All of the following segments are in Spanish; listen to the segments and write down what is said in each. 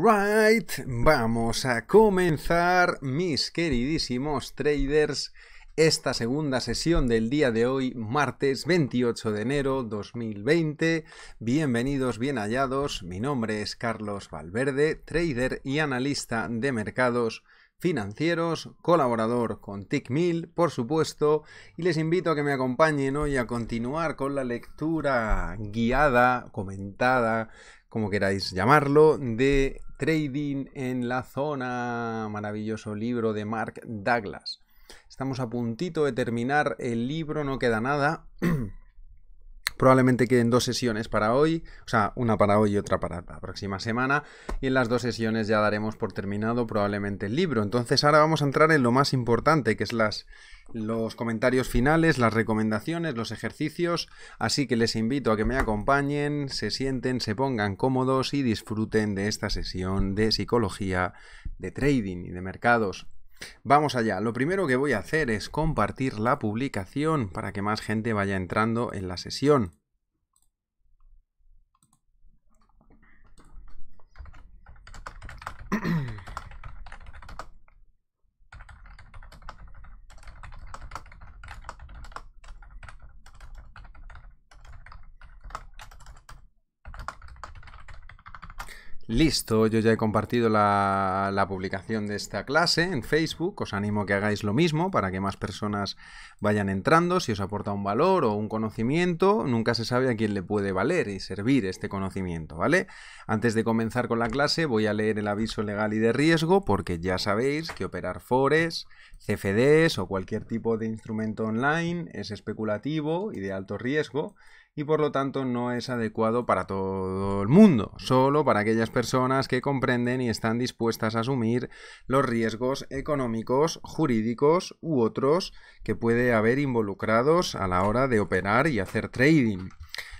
Right, vamos a comenzar, mis queridísimos traders, esta segunda sesión del día de hoy, martes 28 de enero 2020. Bienvenidos, bien hallados, mi nombre es Carlos Valverde, trader y analista de mercados financieros, colaborador con TickMill, por supuesto, y les invito a que me acompañen hoy a continuar con la lectura guiada, comentada, como queráis llamarlo, de Trading en la Zona, maravilloso libro de Mark Douglas. Estamos a puntito de terminar el libro, no queda nada. Probablemente queden dos sesiones para hoy, o sea, una para hoy y otra para la próxima semana. Y en las dos sesiones ya daremos por terminado probablemente el libro. Entonces ahora vamos a entrar en lo más importante, que es las los comentarios finales, las recomendaciones, los ejercicios, así que les invito a que me acompañen, se sienten, se pongan cómodos y disfruten de esta sesión de psicología, de trading y de mercados. Vamos allá, lo primero que voy a hacer es compartir la publicación para que más gente vaya entrando en la sesión. Listo, yo ya he compartido la, publicación de esta clase en Facebook, os animo a que hagáis lo mismo para que más personas vayan entrando, si os aporta un valor o un conocimiento, nunca se sabe a quién le puede valer y servir este conocimiento, ¿vale? Antes de comenzar con la clase voy a leer el aviso legal y de riesgo porque ya sabéis que operar fores, CFDs o cualquier tipo de instrumento online es especulativo y de alto riesgo, y por lo tanto no es adecuado para todo el mundo, solo para aquellas personas que comprenden y están dispuestas a asumir los riesgos económicos, jurídicos u otros que puede haber involucrados a la hora de operar y hacer trading.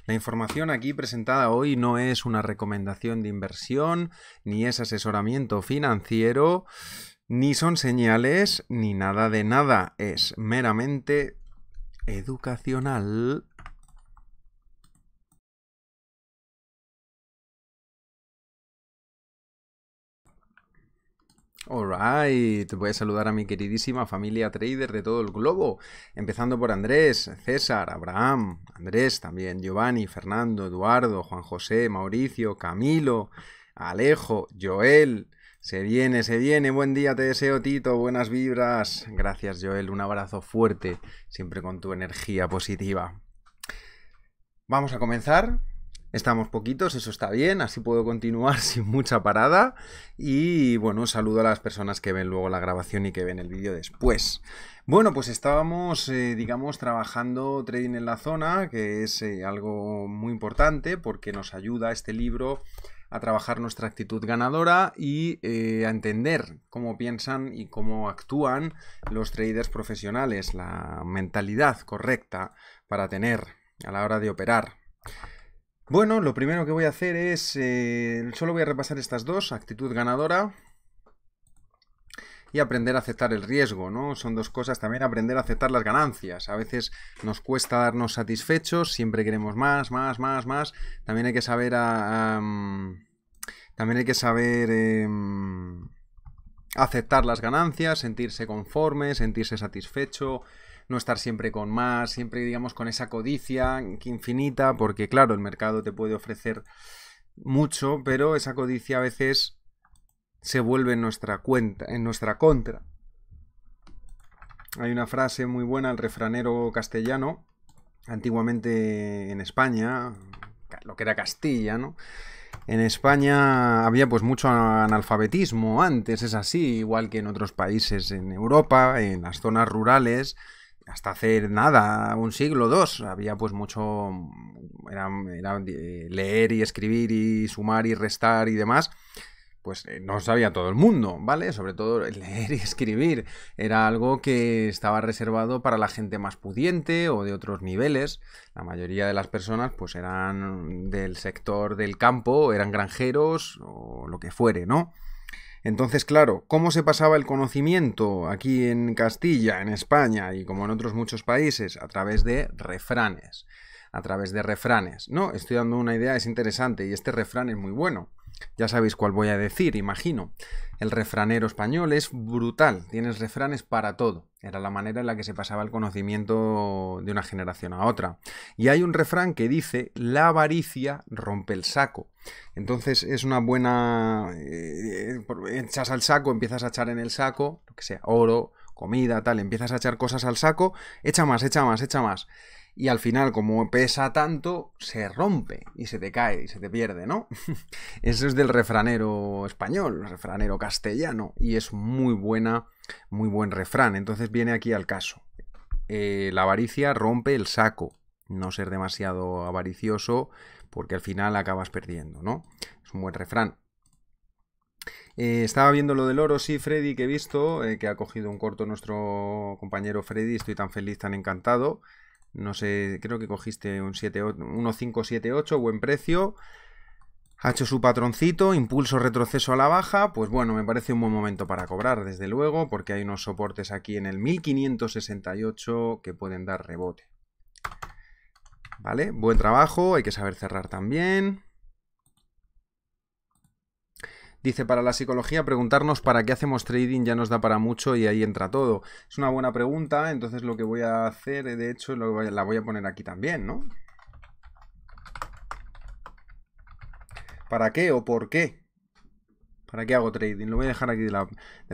La información aquí presentada hoy no es una recomendación de inversión, ni es asesoramiento financiero, ni son señales, ni nada de nada. Es meramente educacional te voy a saludar a mi queridísima familia trader de todo el globo, empezando por Andrés, César, Abraham, Andrés también, Giovanni, Fernando, Eduardo, Juan José, Mauricio, Camilo, Alejo, Joel. Se viene, se viene, buen día te deseo Tito, buenas vibras. Gracias Joel, un abrazo fuerte, siempre con tu energía positiva. Vamos a comenzar Estamos poquitos, eso está bien, así puedo continuar sin mucha parada. Y bueno, saludo a las personas que ven luego la grabación y que ven el vídeo después. Bueno, pues estábamos, eh, digamos, trabajando trading en la zona, que es eh, algo muy importante porque nos ayuda este libro a trabajar nuestra actitud ganadora y eh, a entender cómo piensan y cómo actúan los traders profesionales, la mentalidad correcta para tener a la hora de operar. Bueno, lo primero que voy a hacer es, eh, solo voy a repasar estas dos, actitud ganadora y aprender a aceptar el riesgo, ¿no? Son dos cosas, también aprender a aceptar las ganancias. A veces nos cuesta darnos satisfechos, siempre queremos más, más, más, más. También hay que saber a, ah, también hay que saber em, aceptar las ganancias, sentirse conforme, sentirse satisfecho, no estar siempre con más, siempre digamos con esa codicia infinita, porque claro, el mercado te puede ofrecer mucho, pero esa codicia a veces se vuelve en nuestra cuenta, en nuestra contra. Hay una frase muy buena al refranero castellano, antiguamente en España, lo que era Castilla, ¿no? En España había pues mucho analfabetismo antes, es así, igual que en otros países en Europa, en las zonas rurales, hasta hacer nada, un siglo o dos, había pues mucho, era, eh, leer y escribir y sumar y restar y demás, pues eh, no sabía todo el mundo, ¿vale? Sobre todo leer y escribir era algo que estaba reservado para la gente más pudiente o de otros niveles. La mayoría de las personas pues eran del sector del campo, eran granjeros o lo que fuere, ¿no? Entonces, claro, ¿cómo se pasaba el conocimiento aquí en Castilla, en España y como en otros muchos países? A través de refranes. A través de refranes. No, estoy dando una idea, es interesante y este refrán es muy bueno. Ya sabéis cuál voy a decir, imagino. El refranero español es brutal, tienes refranes para todo. Era la manera en la que se pasaba el conocimiento de una generación a otra. Y hay un refrán que dice, la avaricia rompe el saco. Entonces es una buena... Eh, eh, echas al saco, empiezas a echar en el saco, lo que sea, oro, comida, tal, empiezas a echar cosas al saco, echa más, echa más, echa más y al final, como pesa tanto, se rompe y se te cae y se te pierde, ¿no? Eso es del refranero español, refranero castellano, y es muy buena, muy buen refrán. Entonces viene aquí al caso. Eh, la avaricia rompe el saco. No ser demasiado avaricioso, porque al final acabas perdiendo, ¿no? Es un buen refrán. Eh, estaba viendo lo del oro, sí, Freddy, que he visto, eh, que ha cogido un corto nuestro compañero Freddy, estoy tan feliz, tan encantado. No sé, creo que cogiste un 1.578, buen precio. Ha hecho su patroncito, impulso retroceso a la baja, pues bueno, me parece un buen momento para cobrar, desde luego, porque hay unos soportes aquí en el 1568 que pueden dar rebote. ¿Vale? Buen trabajo, hay que saber cerrar también. Dice, para la psicología preguntarnos para qué hacemos trading ya nos da para mucho y ahí entra todo. Es una buena pregunta, entonces lo que voy a hacer, de hecho, la voy a poner aquí también, ¿no? ¿Para qué o por qué? ¿Para qué hago trading? Lo voy a dejar aquí de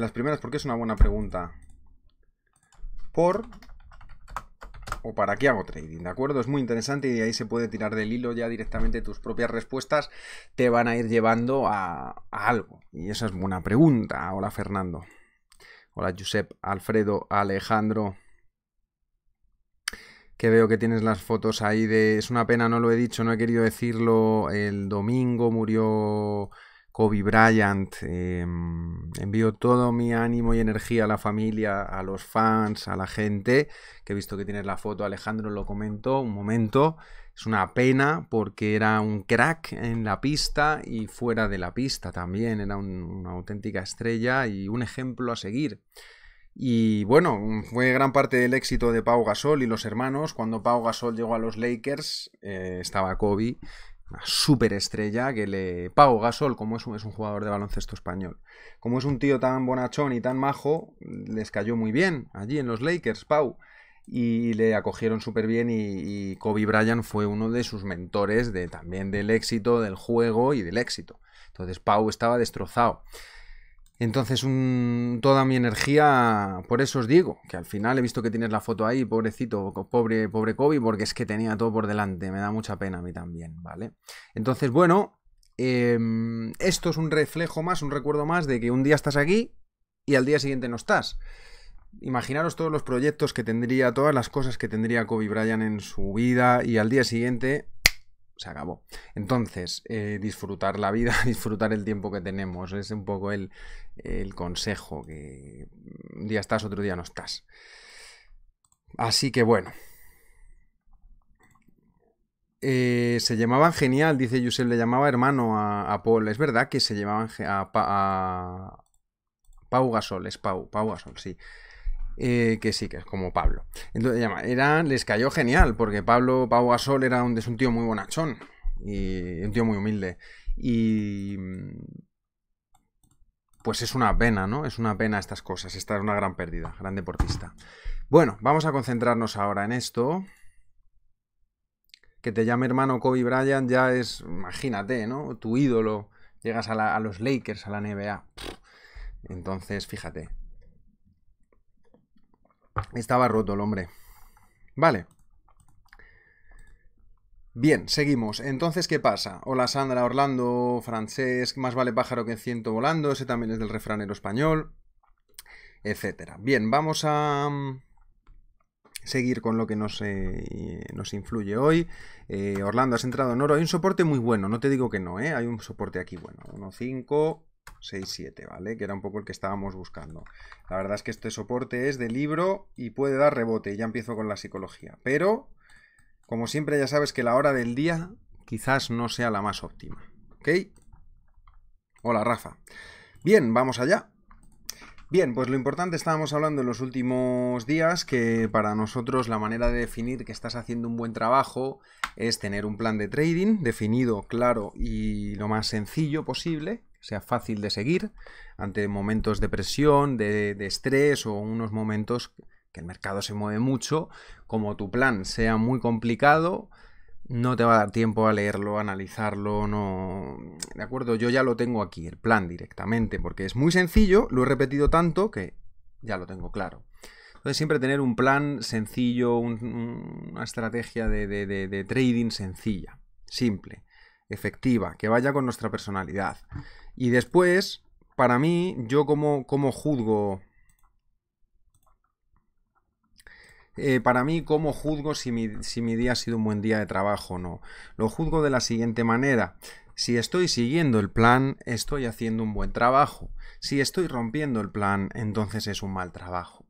las primeras porque es una buena pregunta. Por o para qué hago trading, ¿de acuerdo? Es muy interesante y ahí se puede tirar del hilo ya directamente tus propias respuestas te van a ir llevando a, a algo. Y esa es buena pregunta. Hola Fernando. Hola Josep, Alfredo, Alejandro que veo que tienes las fotos ahí de... Es una pena, no lo he dicho, no he querido decirlo. El domingo murió Kobe Bryant. Em, envío todo mi ánimo y energía a la familia, a los fans, a la gente, que he visto que tienes la foto, Alejandro lo comentó, un momento. Es una pena porque era un crack en la pista y fuera de la pista también, era una auténtica estrella y un ejemplo a seguir. Y bueno, fue gran parte del éxito de Pau Gasol y los hermanos. Cuando Pau Gasol llegó a los Lakers, eh, estaba Kobe una estrella que le... Pau Gasol, como es un, es un jugador de baloncesto español, como es un tío tan bonachón y tan majo, les cayó muy bien allí en los Lakers, Pau y le acogieron súper bien y, Kobe Bryant fue uno de sus mentores de, también del éxito, del juego y del éxito. Entonces Pau estaba destrozado. Entonces, un, toda mi energía, por eso os digo, que al final he visto que tienes la foto ahí, pobrecito, pobre, pobre Kobe, porque es que tenía todo por delante, me da mucha pena a mí también, ¿vale? Entonces, bueno, em, esto es un reflejo más, un recuerdo más de que un día estás aquí y al día siguiente no estás. Imaginaros todos los proyectos que tendría, todas las cosas que tendría Kobe Bryant en su vida y al día siguiente se acabó. Entonces, eh, disfrutar la vida, disfrutar el tiempo que tenemos, es un poco el, el consejo, que un día estás, otro día no estás. Así que bueno, eh, se llamaban genial, dice Yusef, le llamaba hermano a, Paul. Es verdad que se llamaban a, a Pau Gasol, es Pau, Pau Gasol, sí. Eh, que sí, que es como Pablo. Entonces, les cayó genial, porque Pablo, Pau Gasol era un, es un tío muy bonachón y un tío muy humilde. Y mm, pues es una pena, ¿no? Es una pena estas cosas. Esta es una gran pérdida, gran deportista. Bueno, vamos a concentrarnos ahora en esto. Que te llame hermano Kobe Bryant ya es, imagínate, ¿no? Tu ídolo. Llegas a, a los Lakers, a la NBA. Entonces, fíjate, estaba roto el hombre. Vale. Bien, seguimos. Entonces, ¿qué pasa? Hola Sandra, Orlando, francés, más vale pájaro que ciento volando, ese también es del refranero español, etcétera. Bien, vamos a mm, seguir con lo que nos, eh, nos influye hoy. Eh, Orlando, has entrado en oro. Hay un soporte muy bueno, no te digo que no, ¿eh? Hay un soporte aquí bueno. 1.5, 6, 7, ¿vale? Que era un poco el que estábamos buscando. La verdad es que este soporte es de libro y puede dar rebote. Ya empiezo con la psicología. Pero, como siempre, ya sabes que la hora del día quizás no sea la más óptima. ¿Ok? Hola, Rafa. Bien, vamos allá. Bien, pues lo importante estábamos hablando en los últimos días que para nosotros la manera de definir que estás haciendo un buen trabajo es tener un plan de trading definido, claro y lo más sencillo posible, sea fácil de seguir ante momentos de presión, de, estrés o unos momentos que el mercado se mueve mucho, como tu plan sea muy complicado, no te va a dar tiempo a leerlo, analizarlo, no... De acuerdo, yo ya lo tengo aquí, el plan directamente, porque es muy sencillo, lo he repetido tanto que ya lo tengo claro. Entonces siempre tener un plan sencillo, una estrategia de trading sencilla, simple, efectiva, que vaya con nuestra personalidad. Y después, para mí, yo como, como juzgo... Eh, para mí, ¿cómo juzgo si mi, si mi día ha sido un buen día de trabajo o no? Lo juzgo de la siguiente manera. Si estoy siguiendo el plan, estoy haciendo un buen trabajo. Si estoy rompiendo el plan, entonces es un mal trabajo.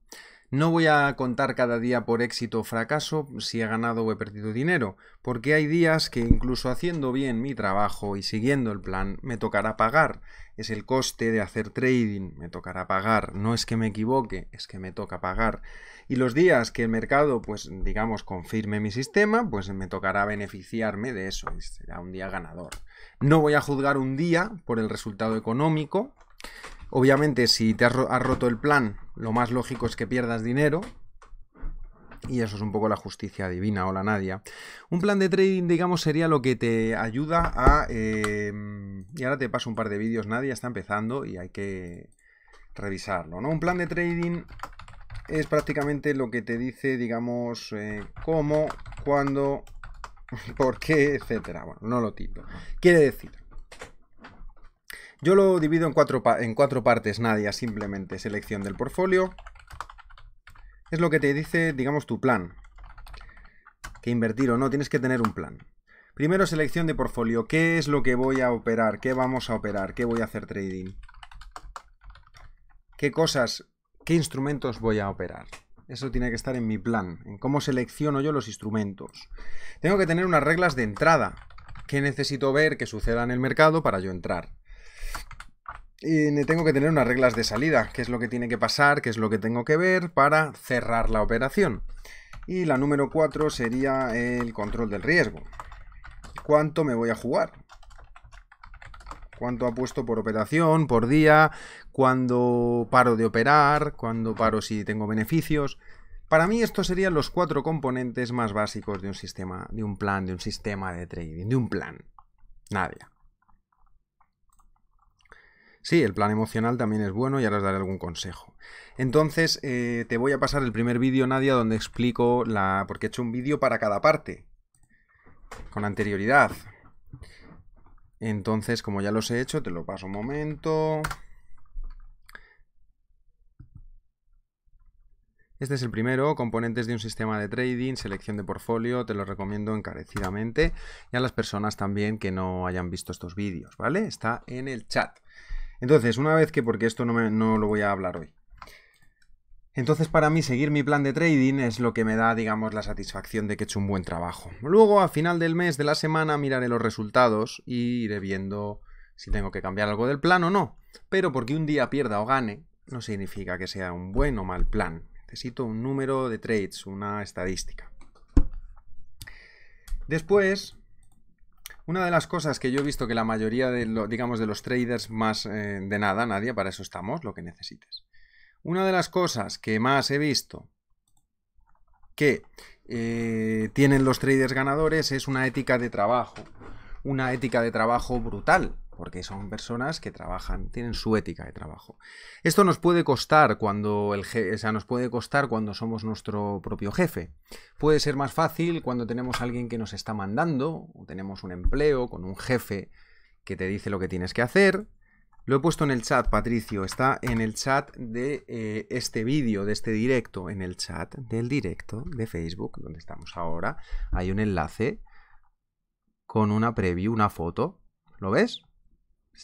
No voy a contar cada día por éxito o fracaso si he ganado o he perdido dinero, porque hay días que incluso haciendo bien mi trabajo y siguiendo el plan me tocará pagar. Es el coste de hacer trading, me tocará pagar. No es que me equivoque, es que me toca pagar. Y los días que el mercado, pues digamos, confirme mi sistema, pues me tocará beneficiarme de eso. Y será un día ganador. No voy a juzgar un día por el resultado económico Obviamente, si te has, roto el plan, lo más lógico es que pierdas dinero, y eso es un poco la justicia divina o la nadia. Un plan de trading, digamos, sería lo que te ayuda a... Em, y ahora te paso un par de vídeos, Nadia está empezando y hay que revisarlo, ¿no? Un plan de trading es prácticamente lo que te dice, digamos, eh, cómo, cuándo, por qué, etcétera. Bueno, no lo tipo. Quiere decir yo lo divido en cuatro, en cuatro partes, Nadia, simplemente selección del portfolio. Es lo que te dice, digamos, tu plan. Que invertir o no, tienes que tener un plan. Primero, selección de portfolio. ¿Qué es lo que voy a operar? ¿Qué vamos a operar? ¿Qué voy a hacer trading? ¿Qué cosas, qué instrumentos voy a operar? Eso tiene que estar en mi plan, en cómo selecciono yo los instrumentos. Tengo que tener unas reglas de entrada. ¿Qué necesito ver que suceda en el mercado para yo entrar? y tengo que tener unas reglas de salida, qué es lo que tiene que pasar, qué es lo que tengo que ver para cerrar la operación. Y la número cuatro sería el control del riesgo. ¿Cuánto me voy a jugar? ¿Cuánto apuesto por operación, por día? ¿Cuándo paro de operar? ¿Cuándo paro si tengo beneficios? Para mí estos serían los cuatro componentes más básicos de un sistema, de un plan, de un sistema de trading, de un plan. Nadie. Sí, el plan emocional también es bueno y ahora os daré algún consejo. Entonces, eh, te voy a pasar el primer vídeo, Nadia, donde explico la... porque he hecho un vídeo para cada parte, con anterioridad. Entonces, como ya los he hecho, te lo paso un momento. Este es el primero, componentes de un sistema de trading, selección de portfolio, te lo recomiendo encarecidamente y a las personas también que no hayan visto estos vídeos, ¿vale? Está en el chat. Entonces, una vez que, porque esto no, me, no lo voy a hablar hoy, entonces para mí seguir mi plan de trading es lo que me da, digamos, la satisfacción de que he hecho un buen trabajo. Luego, a final del mes, de la semana, miraré los resultados y iré viendo si tengo que cambiar algo del plan o no. Pero porque un día pierda o gane, no significa que sea un buen o mal plan. Necesito un número de trades, una estadística. Después, una de las cosas que yo he visto que la mayoría de, digamos, de los traders más eh, de nada, nadie, para eso estamos, lo que necesites. Una de las cosas que más he visto que eh, tienen los traders ganadores es una ética de trabajo. Una ética de trabajo brutal porque son personas que trabajan, tienen su ética de trabajo. Esto nos puede costar cuando el nos puede costar cuando somos nuestro propio jefe. Puede ser más fácil cuando tenemos a alguien que nos está mandando, o tenemos un empleo con un jefe que te dice lo que tienes que hacer. Lo he puesto en el chat, Patricio, está en el chat de eh, este vídeo, de este directo, en el chat del directo de Facebook, donde estamos ahora. Hay un enlace con una preview, una foto. ¿Lo ves?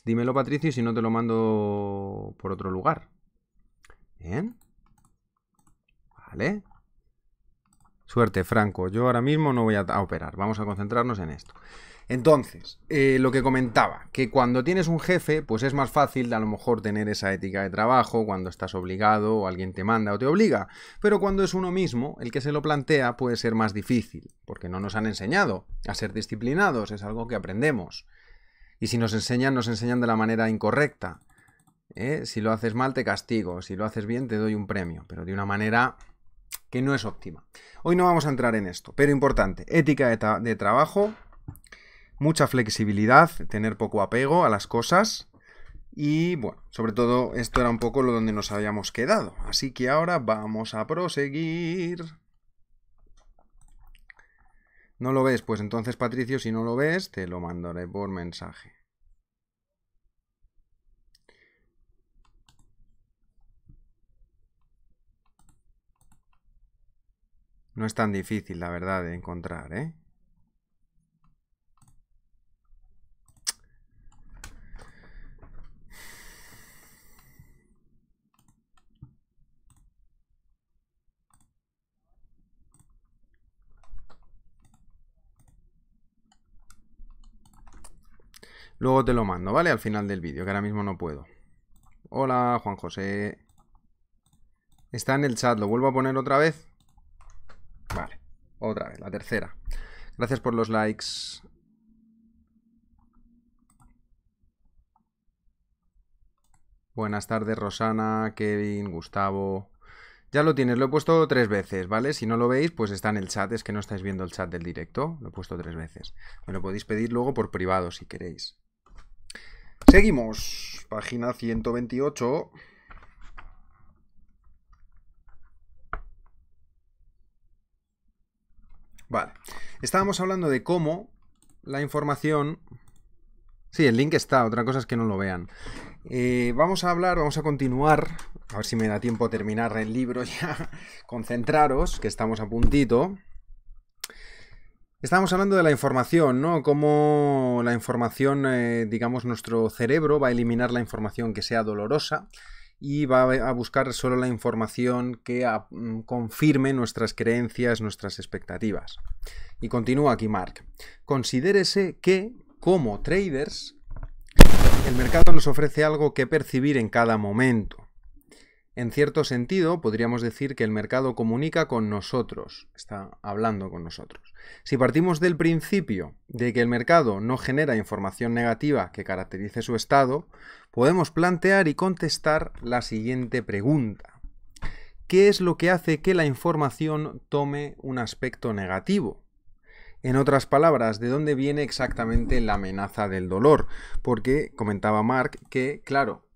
Dímelo, Patricio, y si no te lo mando por otro lugar. Bien. Vale. Suerte, Franco. Yo ahora mismo no voy a operar. Vamos a concentrarnos en esto. Entonces, eh, lo que comentaba, que cuando tienes un jefe, pues es más fácil a lo mejor tener esa ética de trabajo cuando estás obligado o alguien te manda o te obliga. Pero cuando es uno mismo, el que se lo plantea puede ser más difícil, porque no nos han enseñado a ser disciplinados, es algo que aprendemos. Y si nos enseñan, nos enseñan de la manera incorrecta. ¿eh? Si lo haces mal, te castigo. Si lo haces bien, te doy un premio. Pero de una manera que no es óptima. Hoy no vamos a entrar en esto, pero importante. Ética de, de trabajo, mucha flexibilidad, tener poco apego a las cosas. Y bueno, sobre todo esto era un poco lo donde nos habíamos quedado. Así que ahora vamos a proseguir. ¿No lo ves? Pues entonces, Patricio, si no lo ves, te lo mandaré por mensaje. No es tan difícil, la verdad, de encontrar, ¿eh? Luego te lo mando, ¿vale? Al final del vídeo, que ahora mismo no puedo. Hola, Juan José. Está en el chat, lo vuelvo a poner otra vez. Vale, otra vez, la tercera. Gracias por los likes. Buenas tardes, Rosana, Kevin, Gustavo. Ya lo tienes, lo he puesto tres veces, ¿vale? Si no lo veis, pues está en el chat, es que no estáis viendo el chat del directo, lo he puesto tres veces. Me lo podéis pedir luego por privado si queréis. Seguimos. Página 128. Vale. Estábamos hablando de cómo la información... Sí, el link está, otra cosa es que no lo vean. Eh, vamos a hablar, vamos a continuar, a ver si me da tiempo a terminar el libro ya, concentraros, que estamos a puntito. Estamos hablando de la información, ¿no? Cómo la información, eh, digamos, nuestro cerebro va a eliminar la información que sea dolorosa y va a buscar solo la información que mm, confirme nuestras creencias, nuestras expectativas. Y continúa aquí Mark. Considérese que, como traders, el mercado nos ofrece algo que percibir en cada momento. En cierto sentido, podríamos decir que el mercado comunica con nosotros, está hablando con nosotros. Si partimos del principio de que el mercado no genera información negativa que caracterice su estado, podemos plantear y contestar la siguiente pregunta. ¿Qué es lo que hace que la información tome un aspecto negativo? En otras palabras, ¿de dónde viene exactamente la amenaza del dolor? Porque comentaba Mark que, claro,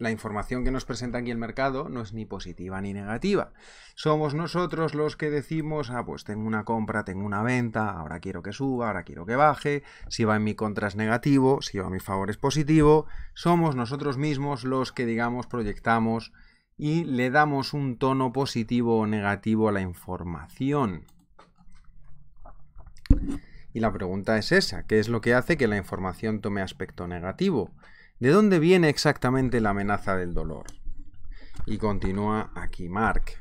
la información que nos presenta aquí el mercado no es ni positiva ni negativa. Somos nosotros los que decimos, ah, pues tengo una compra, tengo una venta, ahora quiero que suba, ahora quiero que baje, si va en mi contra es negativo, si va a mi favor es positivo. Somos nosotros mismos los que, digamos, proyectamos y le damos un tono positivo o negativo a la información. Y la pregunta es esa, ¿qué es lo que hace que la información tome aspecto negativo? ¿De dónde viene exactamente la amenaza del dolor? Y continúa aquí Mark.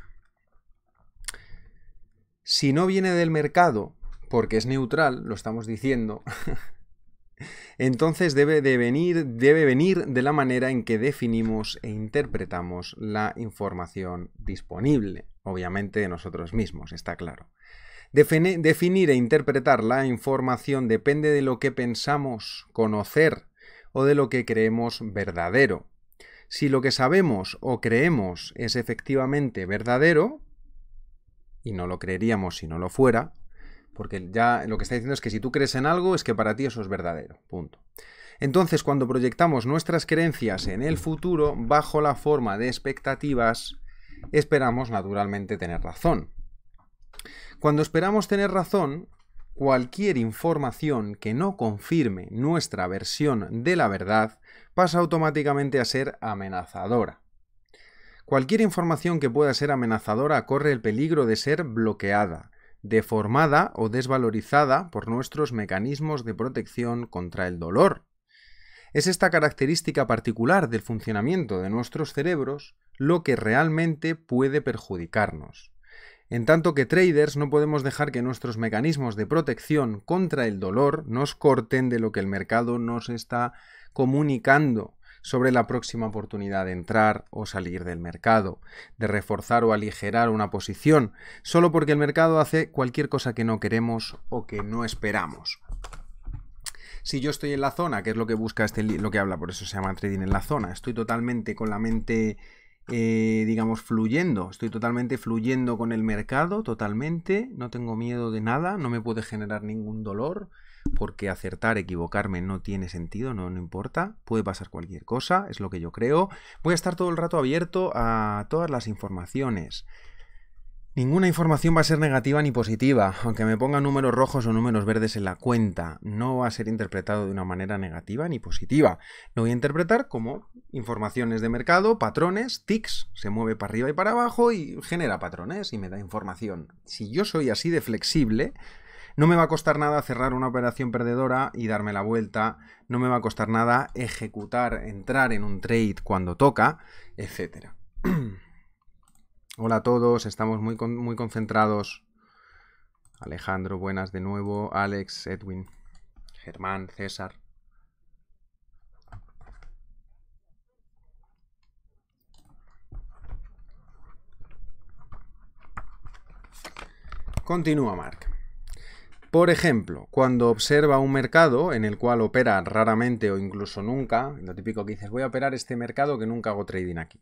Si no viene del mercado, porque es neutral, lo estamos diciendo, entonces debe, de venir, debe venir de la manera en que definimos e interpretamos la información disponible, obviamente de nosotros mismos, está claro. definir e interpretar la información depende de lo que pensamos conocer o de lo que creemos verdadero. Si lo que sabemos o creemos es efectivamente verdadero, y no lo creeríamos si no lo fuera, porque ya lo que está diciendo es que si tú crees en algo es que para ti eso es verdadero, punto. Entonces, cuando proyectamos nuestras creencias en el futuro bajo la forma de expectativas, esperamos naturalmente tener razón. Cuando esperamos tener razón, cualquier información que no confirme nuestra versión de la verdad pasa automáticamente a ser amenazadora. Cualquier información que pueda ser amenazadora corre el peligro de ser bloqueada, deformada o desvalorizada por nuestros mecanismos de protección contra el dolor. Es esta característica particular del funcionamiento de nuestros cerebros lo que realmente puede perjudicarnos. En tanto que traders no podemos dejar que nuestros mecanismos de protección contra el dolor nos corten de lo que el mercado nos está comunicando sobre la próxima oportunidad de entrar o salir del mercado, de reforzar o aligerar una posición, solo porque el mercado hace cualquier cosa que no queremos o que no esperamos. Si yo estoy en la zona, que es lo que busca este lo que habla, por eso se llama trading en la zona, estoy totalmente con la mente eh, digamos, fluyendo. Estoy totalmente fluyendo con el mercado, totalmente. No tengo miedo de nada, no me puede generar ningún dolor, porque acertar, equivocarme no tiene sentido, no, no importa. Puede pasar cualquier cosa, es lo que yo creo. Voy a estar todo el rato abierto a todas las informaciones. Ninguna información va a ser negativa ni positiva, aunque me ponga números rojos o números verdes en la cuenta, no va a ser interpretado de una manera negativa ni positiva. Lo voy a interpretar como informaciones de mercado, patrones, tics, se mueve para arriba y para abajo y genera patrones y me da información. Si yo soy así de flexible, no me va a costar nada cerrar una operación perdedora y darme la vuelta, no me va a costar nada ejecutar, entrar en un trade cuando toca, etcétera. Hola a todos, estamos muy, muy concentrados. Alejandro, buenas de nuevo. Alex, Edwin, Germán, César. Continúa Mark. Por ejemplo, cuando observa un mercado en el cual opera raramente o incluso nunca, lo típico que dices, voy a operar este mercado que nunca hago trading aquí.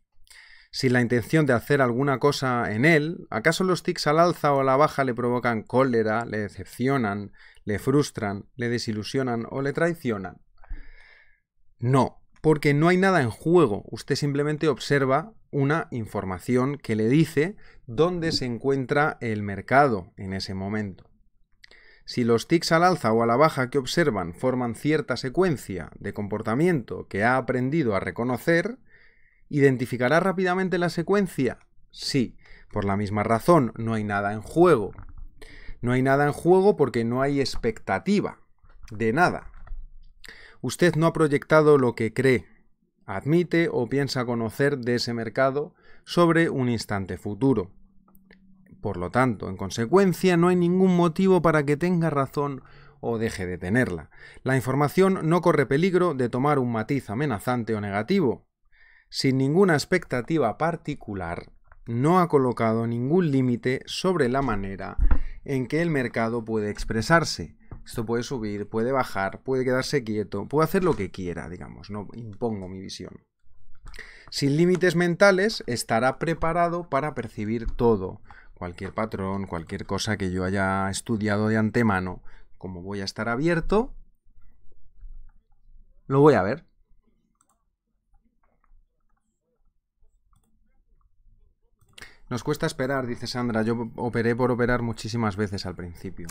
Si la intención de hacer alguna cosa en él? ¿Acaso los tics al alza o a la baja le provocan cólera, le decepcionan, le frustran, le desilusionan o le traicionan? No, porque no hay nada en juego. Usted simplemente observa una información que le dice dónde se encuentra el mercado en ese momento. Si los tics al alza o a la baja que observan forman cierta secuencia de comportamiento que ha aprendido a reconocer, ¿Identificará rápidamente la secuencia? Sí, por la misma razón, no hay nada en juego. No hay nada en juego porque no hay expectativa de nada. Usted no ha proyectado lo que cree, admite o piensa conocer de ese mercado sobre un instante futuro. Por lo tanto, en consecuencia, no hay ningún motivo para que tenga razón o deje de tenerla. La información no corre peligro de tomar un matiz amenazante o negativo sin ninguna expectativa particular, no ha colocado ningún límite sobre la manera en que el mercado puede expresarse. Esto puede subir, puede bajar, puede quedarse quieto, puede hacer lo que quiera, digamos, no impongo mi visión. Sin límites mentales, estará preparado para percibir todo, cualquier patrón, cualquier cosa que yo haya estudiado de antemano. Como voy a estar abierto, lo voy a ver. Nos cuesta esperar, dice Sandra. Yo operé por operar muchísimas veces al principio.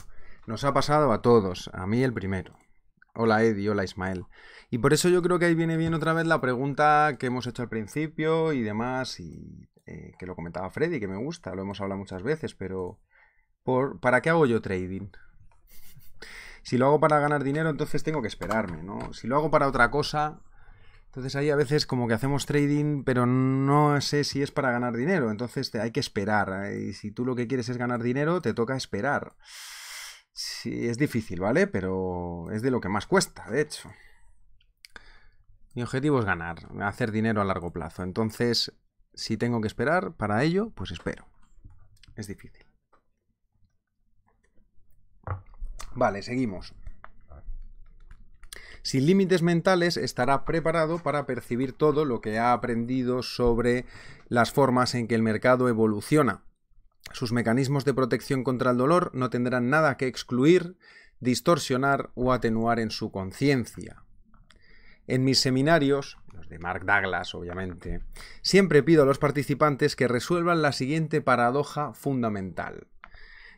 Nos ha pasado a todos, a mí el primero. Hola Eddie, hola Ismael. Y por eso yo creo que ahí viene bien otra vez la pregunta que hemos hecho al principio y demás, y eh, que lo comentaba Freddy, que me gusta, lo hemos hablado muchas veces, pero por, ¿para qué hago yo trading? si lo hago para ganar dinero, entonces tengo que esperarme, ¿no? Si lo hago para otra cosa, entonces ahí a veces como que hacemos trading, pero no sé si es para ganar dinero. Entonces hay que esperar. Y si tú lo que quieres es ganar dinero, te toca esperar. Sí, es difícil, ¿vale? Pero es de lo que más cuesta, de hecho. Mi objetivo es ganar, hacer dinero a largo plazo. Entonces, si tengo que esperar para ello, pues espero. Es difícil. Vale, seguimos sin límites mentales estará preparado para percibir todo lo que ha aprendido sobre las formas en que el mercado evoluciona. Sus mecanismos de protección contra el dolor no tendrán nada que excluir, distorsionar o atenuar en su conciencia. En mis seminarios, los de Mark Douglas obviamente, siempre pido a los participantes que resuelvan la siguiente paradoja fundamental.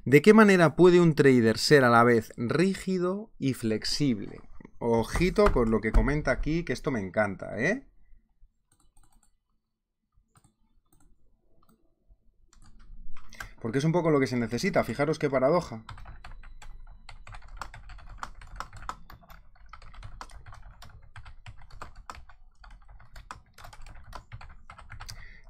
¿De qué manera puede un trader ser a la vez rígido y flexible? Ojito con lo que comenta aquí, que esto me encanta, ¿eh? Porque es un poco lo que se necesita, fijaros qué paradoja.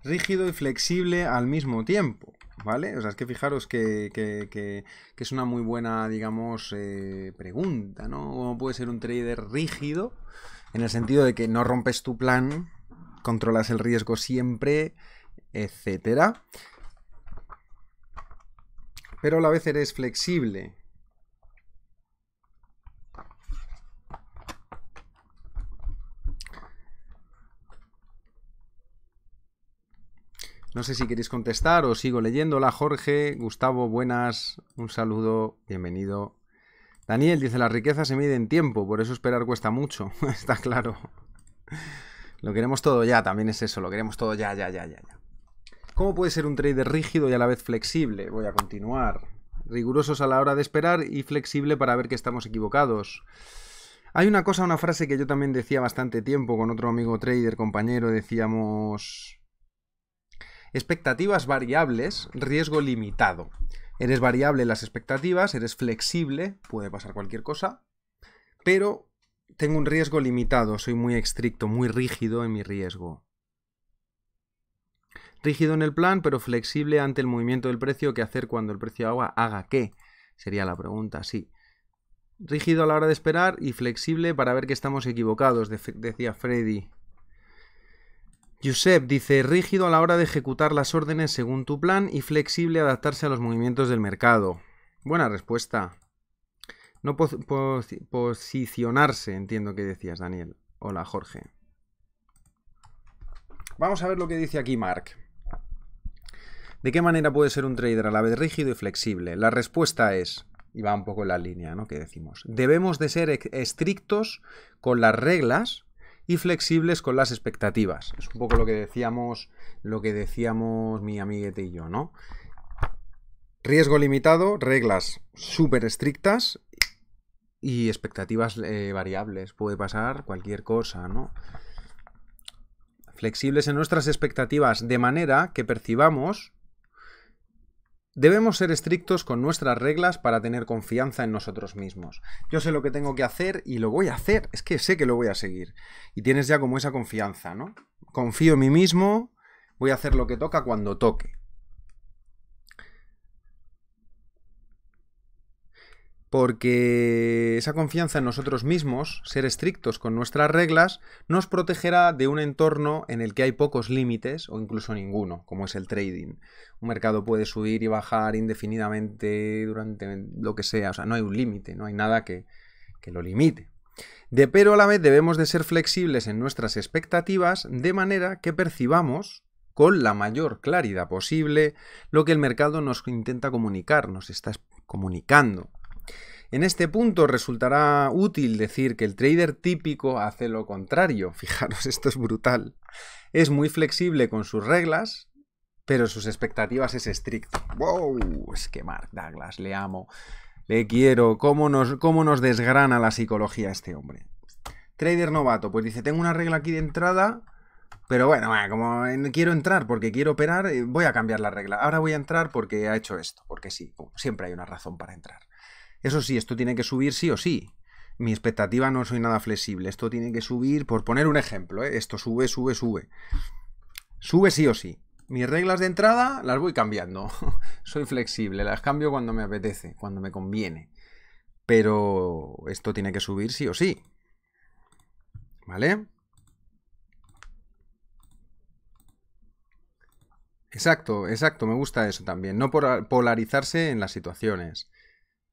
Rígido y flexible al mismo tiempo. ¿vale? O sea, es que fijaros que, es una muy buena, digamos, eh, pregunta, ¿no? ¿Cómo puede ser un trader rígido? En el sentido de que no rompes tu plan, controlas el riesgo siempre, etcétera. Pero a la vez eres flexible, No sé si queréis contestar o sigo leyéndola. Jorge, Gustavo, buenas, un saludo, bienvenido. Daniel dice, la riqueza se mide en tiempo, por eso esperar cuesta mucho, está claro. Lo queremos todo ya, también es eso, lo queremos todo ya, ya, ya, ya. ¿Cómo puede ser un trader rígido y a la vez flexible? Voy a continuar. Rigurosos a la hora de esperar y flexible para ver que estamos equivocados. Hay una cosa, una frase que yo también decía bastante tiempo con otro amigo trader, compañero, decíamos Expectativas variables, riesgo limitado. Eres variable en las expectativas, eres flexible, puede pasar cualquier cosa, pero tengo un riesgo limitado, soy muy estricto, muy rígido en mi riesgo. Rígido en el plan, pero flexible ante el movimiento del precio, ¿qué hacer cuando el precio agua haga qué? Sería la pregunta, sí. Rígido a la hora de esperar y flexible para ver que estamos equivocados, decía Freddy. Josep dice, rígido a la hora de ejecutar las órdenes según tu plan y flexible adaptarse a los movimientos del mercado. Buena respuesta. No posicionarse, entiendo que decías, Daniel. Hola, Jorge. Vamos a ver lo que dice aquí Mark. ¿De qué manera puede ser un trader a la vez rígido y flexible? La respuesta es, y va un poco en la línea ¿no? que decimos, debemos de ser estrictos con las reglas y flexibles con las expectativas. Es un poco lo que decíamos, lo que decíamos mi amiguete y yo, ¿no? Riesgo limitado, reglas súper estrictas y expectativas eh, variables. Puede pasar cualquier cosa, ¿no? Flexibles en nuestras expectativas de manera que percibamos Debemos ser estrictos con nuestras reglas para tener confianza en nosotros mismos. Yo sé lo que tengo que hacer y lo voy a hacer. Es que sé que lo voy a seguir. Y tienes ya como esa confianza, ¿no? Confío en mí mismo, voy a hacer lo que toca cuando toque. porque esa confianza en nosotros mismos, ser estrictos con nuestras reglas, nos protegerá de un entorno en el que hay pocos límites o incluso ninguno, como es el trading. Un mercado puede subir y bajar indefinidamente durante lo que sea, o sea, no hay un límite, no hay nada que, lo limite. De pero a la vez debemos de ser flexibles en nuestras expectativas de manera que percibamos con la mayor claridad posible lo que el mercado nos intenta comunicar, nos está comunicando. En este punto resultará útil decir que el trader típico hace lo contrario. Fijaros, esto es brutal. Es muy flexible con sus reglas, pero sus expectativas es estricta. ¡Wow! Es que Mark Douglas, le amo, le quiero. ¿Cómo nos, cómo nos desgrana la psicología este hombre? Trader novato, pues dice, tengo una regla aquí de entrada, pero bueno, como quiero entrar porque quiero operar, eh, voy a cambiar la regla. Ahora voy a entrar porque ha hecho esto, porque sí, siempre hay una razón para entrar. Eso sí, esto tiene que subir sí o sí. Mi expectativa no soy nada flexible. Esto tiene que subir, por poner un ejemplo, ¿eh? esto sube, sube, sube. Sube sí o sí. Mis reglas de entrada las voy cambiando. soy flexible, las cambio cuando me apetece, cuando me conviene. Pero esto tiene que subir sí o sí. ¿Vale? Exacto, exacto, me gusta eso también, no polarizarse en las situaciones.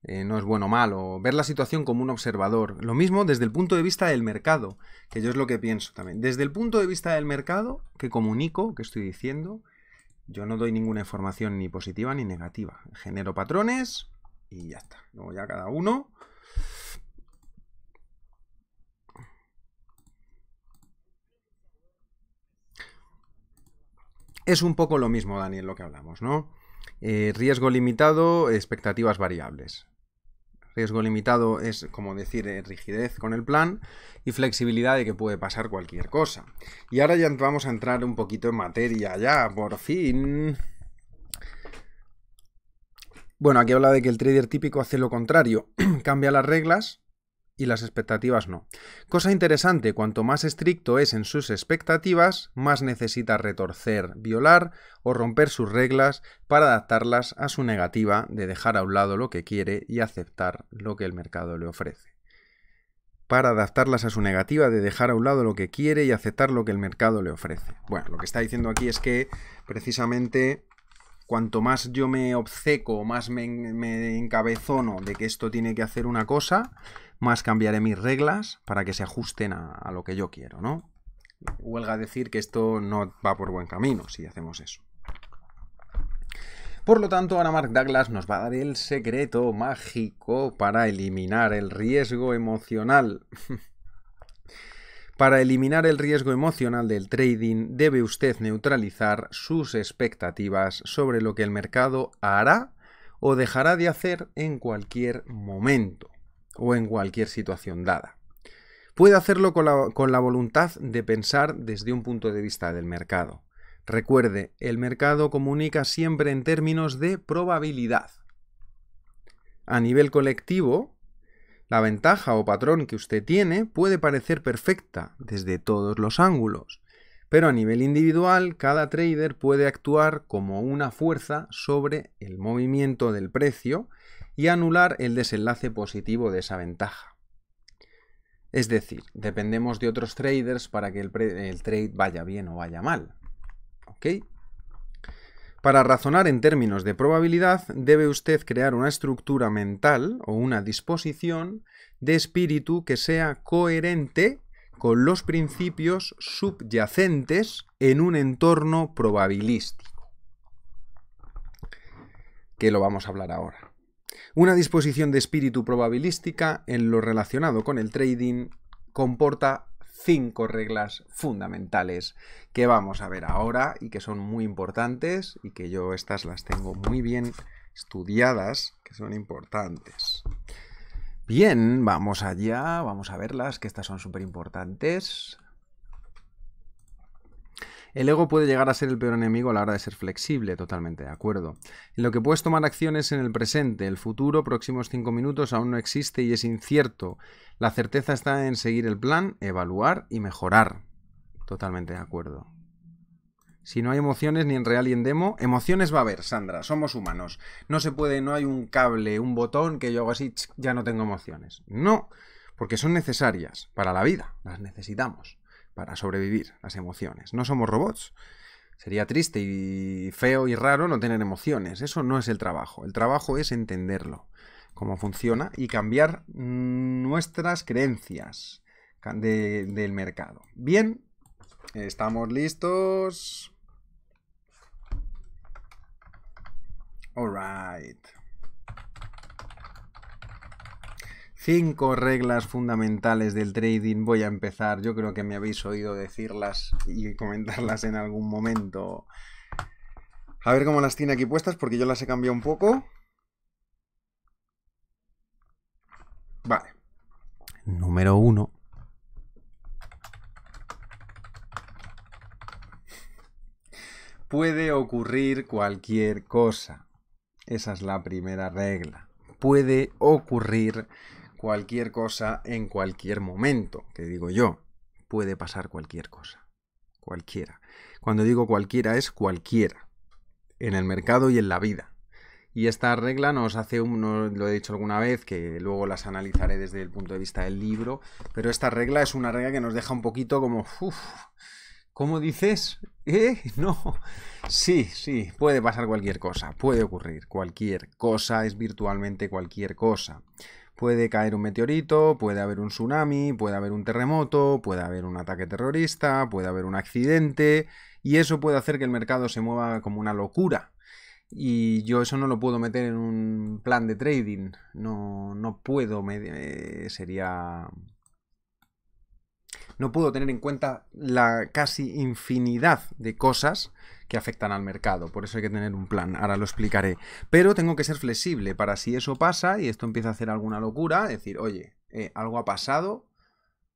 Eh, no es bueno o malo, ver la situación como un observador. Lo mismo desde el punto de vista del mercado, que yo es lo que pienso también. Desde el punto de vista del mercado que comunico, que estoy diciendo, yo no doy ninguna información ni positiva ni negativa. Genero patrones y ya está. Luego ya cada uno... Es un poco lo mismo, Daniel, lo que hablamos, ¿no? Eh, riesgo limitado, expectativas variables. Riesgo limitado es, como decir, eh, rigidez con el plan y flexibilidad de que puede pasar cualquier cosa. Y ahora ya vamos a entrar un poquito en materia, ya, por fin. Bueno, aquí habla de que el trader típico hace lo contrario, cambia las reglas y las expectativas no. Cosa interesante, cuanto más estricto es en sus expectativas, más necesita retorcer, violar o romper sus reglas para adaptarlas a su negativa de dejar a un lado lo que quiere y aceptar lo que el mercado le ofrece. Para adaptarlas a su negativa de dejar a un lado lo que quiere y aceptar lo que el mercado le ofrece. Bueno, lo que está diciendo aquí es que precisamente cuanto más yo me obceco, más me, me encabezono de que esto tiene que hacer una cosa, más cambiaré mis reglas para que se ajusten a, lo que yo quiero, ¿no? Huelga decir que esto no va por buen camino si hacemos eso. Por lo tanto, ahora Mark Douglas nos va a dar el secreto mágico para eliminar el riesgo emocional. para eliminar el riesgo emocional del trading, debe usted neutralizar sus expectativas sobre lo que el mercado hará o dejará de hacer en cualquier momento o en cualquier situación dada. Puede hacerlo con la, con la voluntad de pensar desde un punto de vista del mercado. Recuerde, el mercado comunica siempre en términos de probabilidad. A nivel colectivo, la ventaja o patrón que usted tiene puede parecer perfecta desde todos los ángulos, pero a nivel individual cada trader puede actuar como una fuerza sobre el movimiento del precio y anular el desenlace positivo de esa ventaja. Es decir, dependemos de otros traders para que el, trade vaya bien o vaya mal. ¿Ok? Para razonar en términos de probabilidad, debe usted crear una estructura mental o una disposición de espíritu que sea coherente con los principios subyacentes en un entorno probabilístico, que lo vamos a hablar ahora. Una disposición de espíritu probabilística en lo relacionado con el trading comporta cinco reglas fundamentales que vamos a ver ahora y que son muy importantes y que yo estas las tengo muy bien estudiadas, que son importantes. Bien, vamos allá, vamos a verlas, que estas son súper importantes. El ego puede llegar a ser el peor enemigo a la hora de ser flexible, totalmente de acuerdo. En lo que puedes tomar acciones en el presente, el futuro, próximos cinco minutos, aún no existe y es incierto. La certeza está en seguir el plan, evaluar y mejorar. Totalmente de acuerdo. Si no hay emociones ni en real ni en demo, emociones va a haber, Sandra, somos humanos. No se puede, no hay un cable, un botón que yo hago así, ya no tengo emociones. No, porque son necesarias para la vida, las necesitamos para sobrevivir las emociones. No somos robots. Sería triste y feo y raro no tener emociones. Eso no es el trabajo. El trabajo es entenderlo, cómo funciona y cambiar nuestras creencias del mercado. Bien, estamos listos. right. Cinco reglas fundamentales del trading. Voy a empezar. Yo creo que me habéis oído decirlas y comentarlas en algún momento. A ver cómo las tiene aquí puestas porque yo las he cambiado un poco. Vale. Número uno. Puede ocurrir cualquier cosa. Esa es la primera regla. Puede ocurrir cualquier cosa en cualquier momento, que digo yo, puede pasar cualquier cosa, cualquiera. Cuando digo cualquiera es cualquiera, en el mercado y en la vida. Y esta regla nos hace, lo he dicho alguna vez, que luego las analizaré desde el punto de vista del libro, pero esta regla es una regla que nos deja un poquito como, ¿cómo dices? ¿Eh? No. Sí, sí, puede pasar cualquier cosa, puede ocurrir. Cualquier cosa es virtualmente cualquier cosa. Puede caer un meteorito, puede haber un tsunami, puede haber un terremoto, puede haber un ataque terrorista, puede haber un accidente y eso puede hacer que el mercado se mueva como una locura. Y yo eso no lo puedo meter en un plan de trading. No, no puedo. Eh, sería no puedo tener en cuenta la casi infinidad de cosas que afectan al mercado. Por eso hay que tener un plan, ahora lo explicaré. Pero tengo que ser flexible para si eso pasa y esto empieza a hacer alguna locura, decir, oye, eh, algo ha pasado,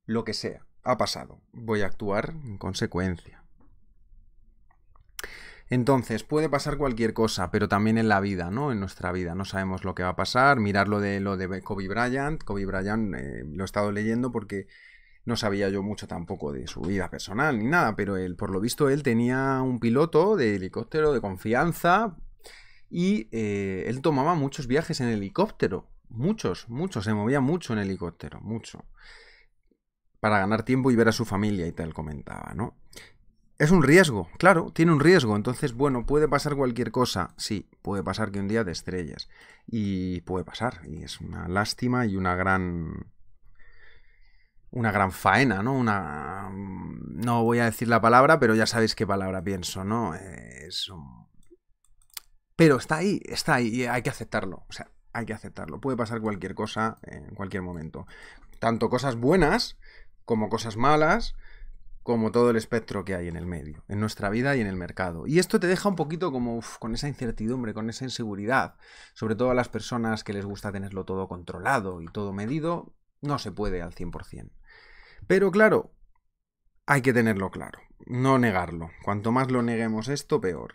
lo que sea, ha pasado. Voy a actuar en consecuencia. Entonces, puede pasar cualquier cosa, pero también en la vida, ¿no? En nuestra vida, no sabemos lo que va a pasar. Mirar lo de, lo de Kobe Bryant. Kobe Bryant eh, lo he estado leyendo porque no sabía yo mucho tampoco de su vida personal ni nada, pero él, por lo visto, él tenía un piloto de helicóptero de confianza y eh, él tomaba muchos viajes en helicóptero. Muchos, muchos. Se movía mucho en helicóptero, mucho. Para ganar tiempo y ver a su familia y tal, comentaba, ¿no? Es un riesgo, claro, tiene un riesgo. Entonces, bueno, puede pasar cualquier cosa. Sí, puede pasar que un día te estrellas. Y puede pasar. Y es una lástima y una gran una gran faena, ¿no? Una... No voy a decir la palabra, pero ya sabéis qué palabra pienso, ¿no? Es Pero está ahí, está ahí, y hay que aceptarlo. O sea, hay que aceptarlo. Puede pasar cualquier cosa en cualquier momento. Tanto cosas buenas como cosas malas, como todo el espectro que hay en el medio, en nuestra vida y en el mercado. Y esto te deja un poquito como con esa incertidumbre, con esa inseguridad. Sobre todo a las personas que les gusta tenerlo todo controlado y todo medido, no se puede al 100%. Pero claro, hay que tenerlo claro, no negarlo. Cuanto más lo neguemos esto, peor.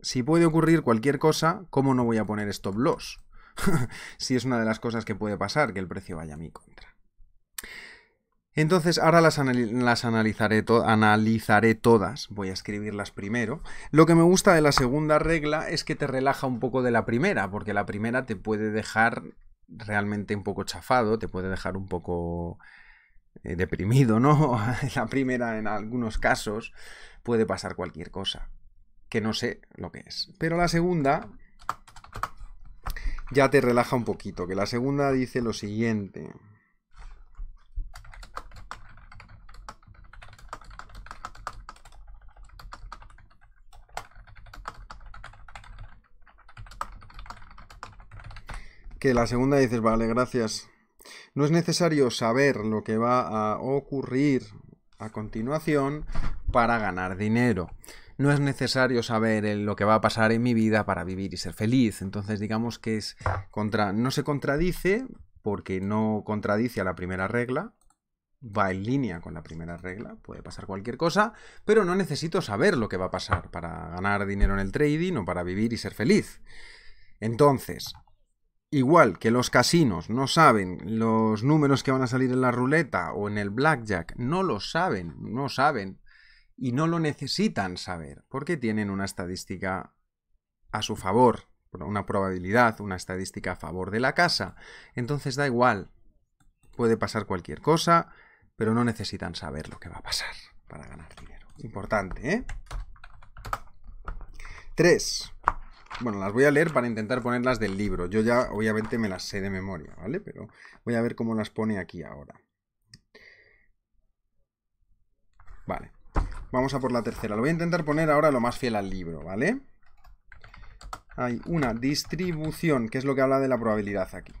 Si puede ocurrir cualquier cosa, ¿cómo no voy a poner stop loss? si es una de las cosas que puede pasar, que el precio vaya a mi contra. Entonces, ahora las, analizaré, analizaré todas, voy a escribirlas primero. Lo que me gusta de la segunda regla es que te relaja un poco de la primera, porque la primera te puede dejar realmente un poco chafado, te puede dejar un poco eh, deprimido, ¿no? la primera en algunos casos puede pasar cualquier cosa, que no sé lo que es. Pero la segunda ya te relaja un poquito, que la segunda dice lo siguiente. Que la segunda dices, vale, gracias, no es necesario saber lo que va a ocurrir a continuación para ganar dinero. No es necesario saber lo que va a pasar en mi vida para vivir y ser feliz. Entonces, digamos que es contra. No se contradice porque no contradice a la primera regla. Va en línea con la primera regla, puede pasar cualquier cosa, pero no necesito saber lo que va a pasar para ganar dinero en el trading o para vivir y ser feliz. Entonces, igual que los casinos no saben los números que van a salir en la ruleta o en el blackjack, no lo saben, no saben y no lo necesitan saber porque tienen una estadística a su favor, una probabilidad, una estadística a favor de la casa. Entonces da igual, puede pasar cualquier cosa, pero no necesitan saber lo que va a pasar para ganar dinero. Importante, ¿eh? 3. Bueno, las voy a leer para intentar ponerlas del libro. Yo ya obviamente me las sé de memoria, ¿vale? Pero voy a ver cómo las pone aquí ahora. Vale. Vamos a por la tercera. Lo voy a intentar poner ahora lo más fiel al libro, ¿vale? Hay una distribución, que es lo que habla de la probabilidad aquí.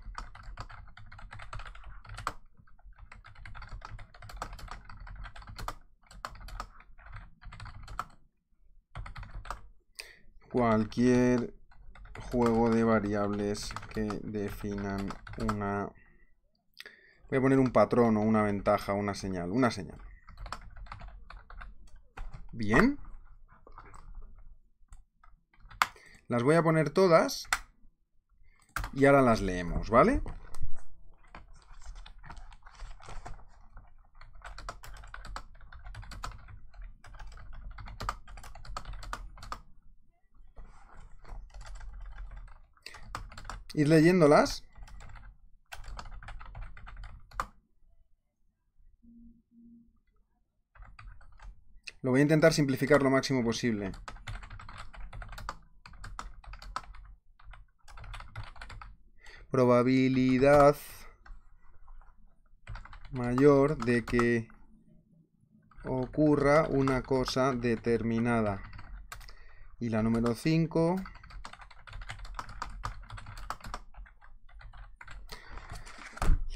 cualquier juego de variables que definan una... Voy a poner un patrón o una ventaja, una señal, una señal. Bien. Las voy a poner todas y ahora las leemos, ¿vale? ir leyéndolas. Lo voy a intentar simplificar lo máximo posible. Probabilidad mayor de que ocurra una cosa determinada. Y la número 5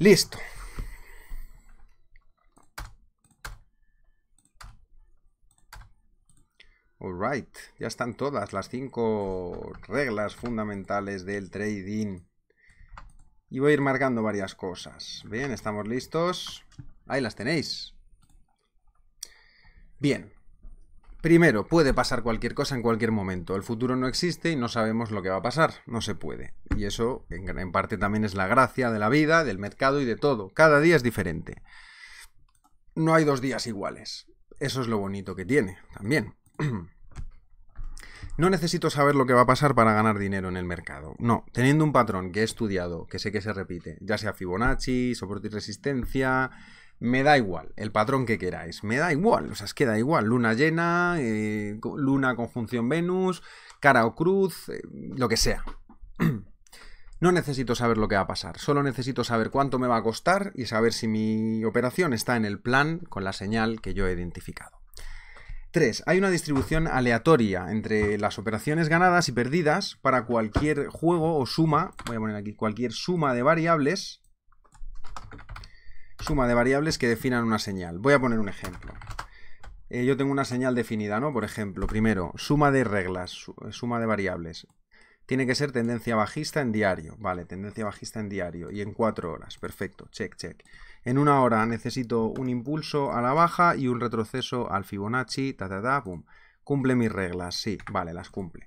Listo. Alright, ya están todas las cinco reglas fundamentales del trading. Y voy a ir marcando varias cosas. Bien, estamos listos. Ahí las tenéis. Bien, Primero, puede pasar cualquier cosa en cualquier momento. El futuro no existe y no sabemos lo que va a pasar. No se puede. Y eso en, parte también es la gracia de la vida, del mercado y de todo. Cada día es diferente. No hay dos días iguales. Eso es lo bonito que tiene también. No necesito saber lo que va a pasar para ganar dinero en el mercado. No, teniendo un patrón que he estudiado, que sé que se repite, ya sea Fibonacci, soporte y resistencia, me da igual, el patrón que queráis, me da igual, o sea, es que da igual, luna llena, eh, luna con Venus, cara o cruz, eh, lo que sea. No necesito saber lo que va a pasar, solo necesito saber cuánto me va a costar y saber si mi operación está en el plan con la señal que yo he identificado. 3. Hay una distribución aleatoria entre las operaciones ganadas y perdidas para cualquier juego o suma, voy a poner aquí cualquier suma de variables suma de variables que definan una señal. Voy a poner un ejemplo. Eh, yo tengo una señal definida, ¿no? Por ejemplo, primero, suma de reglas, suma de variables. Tiene que ser tendencia bajista en diario. Vale, tendencia bajista en diario. Y en cuatro horas. Perfecto. Check, check. En una hora necesito un impulso a la baja y un retroceso al Fibonacci. Ta, ta, ta, boom. Cumple mis reglas. Sí, vale, las cumple.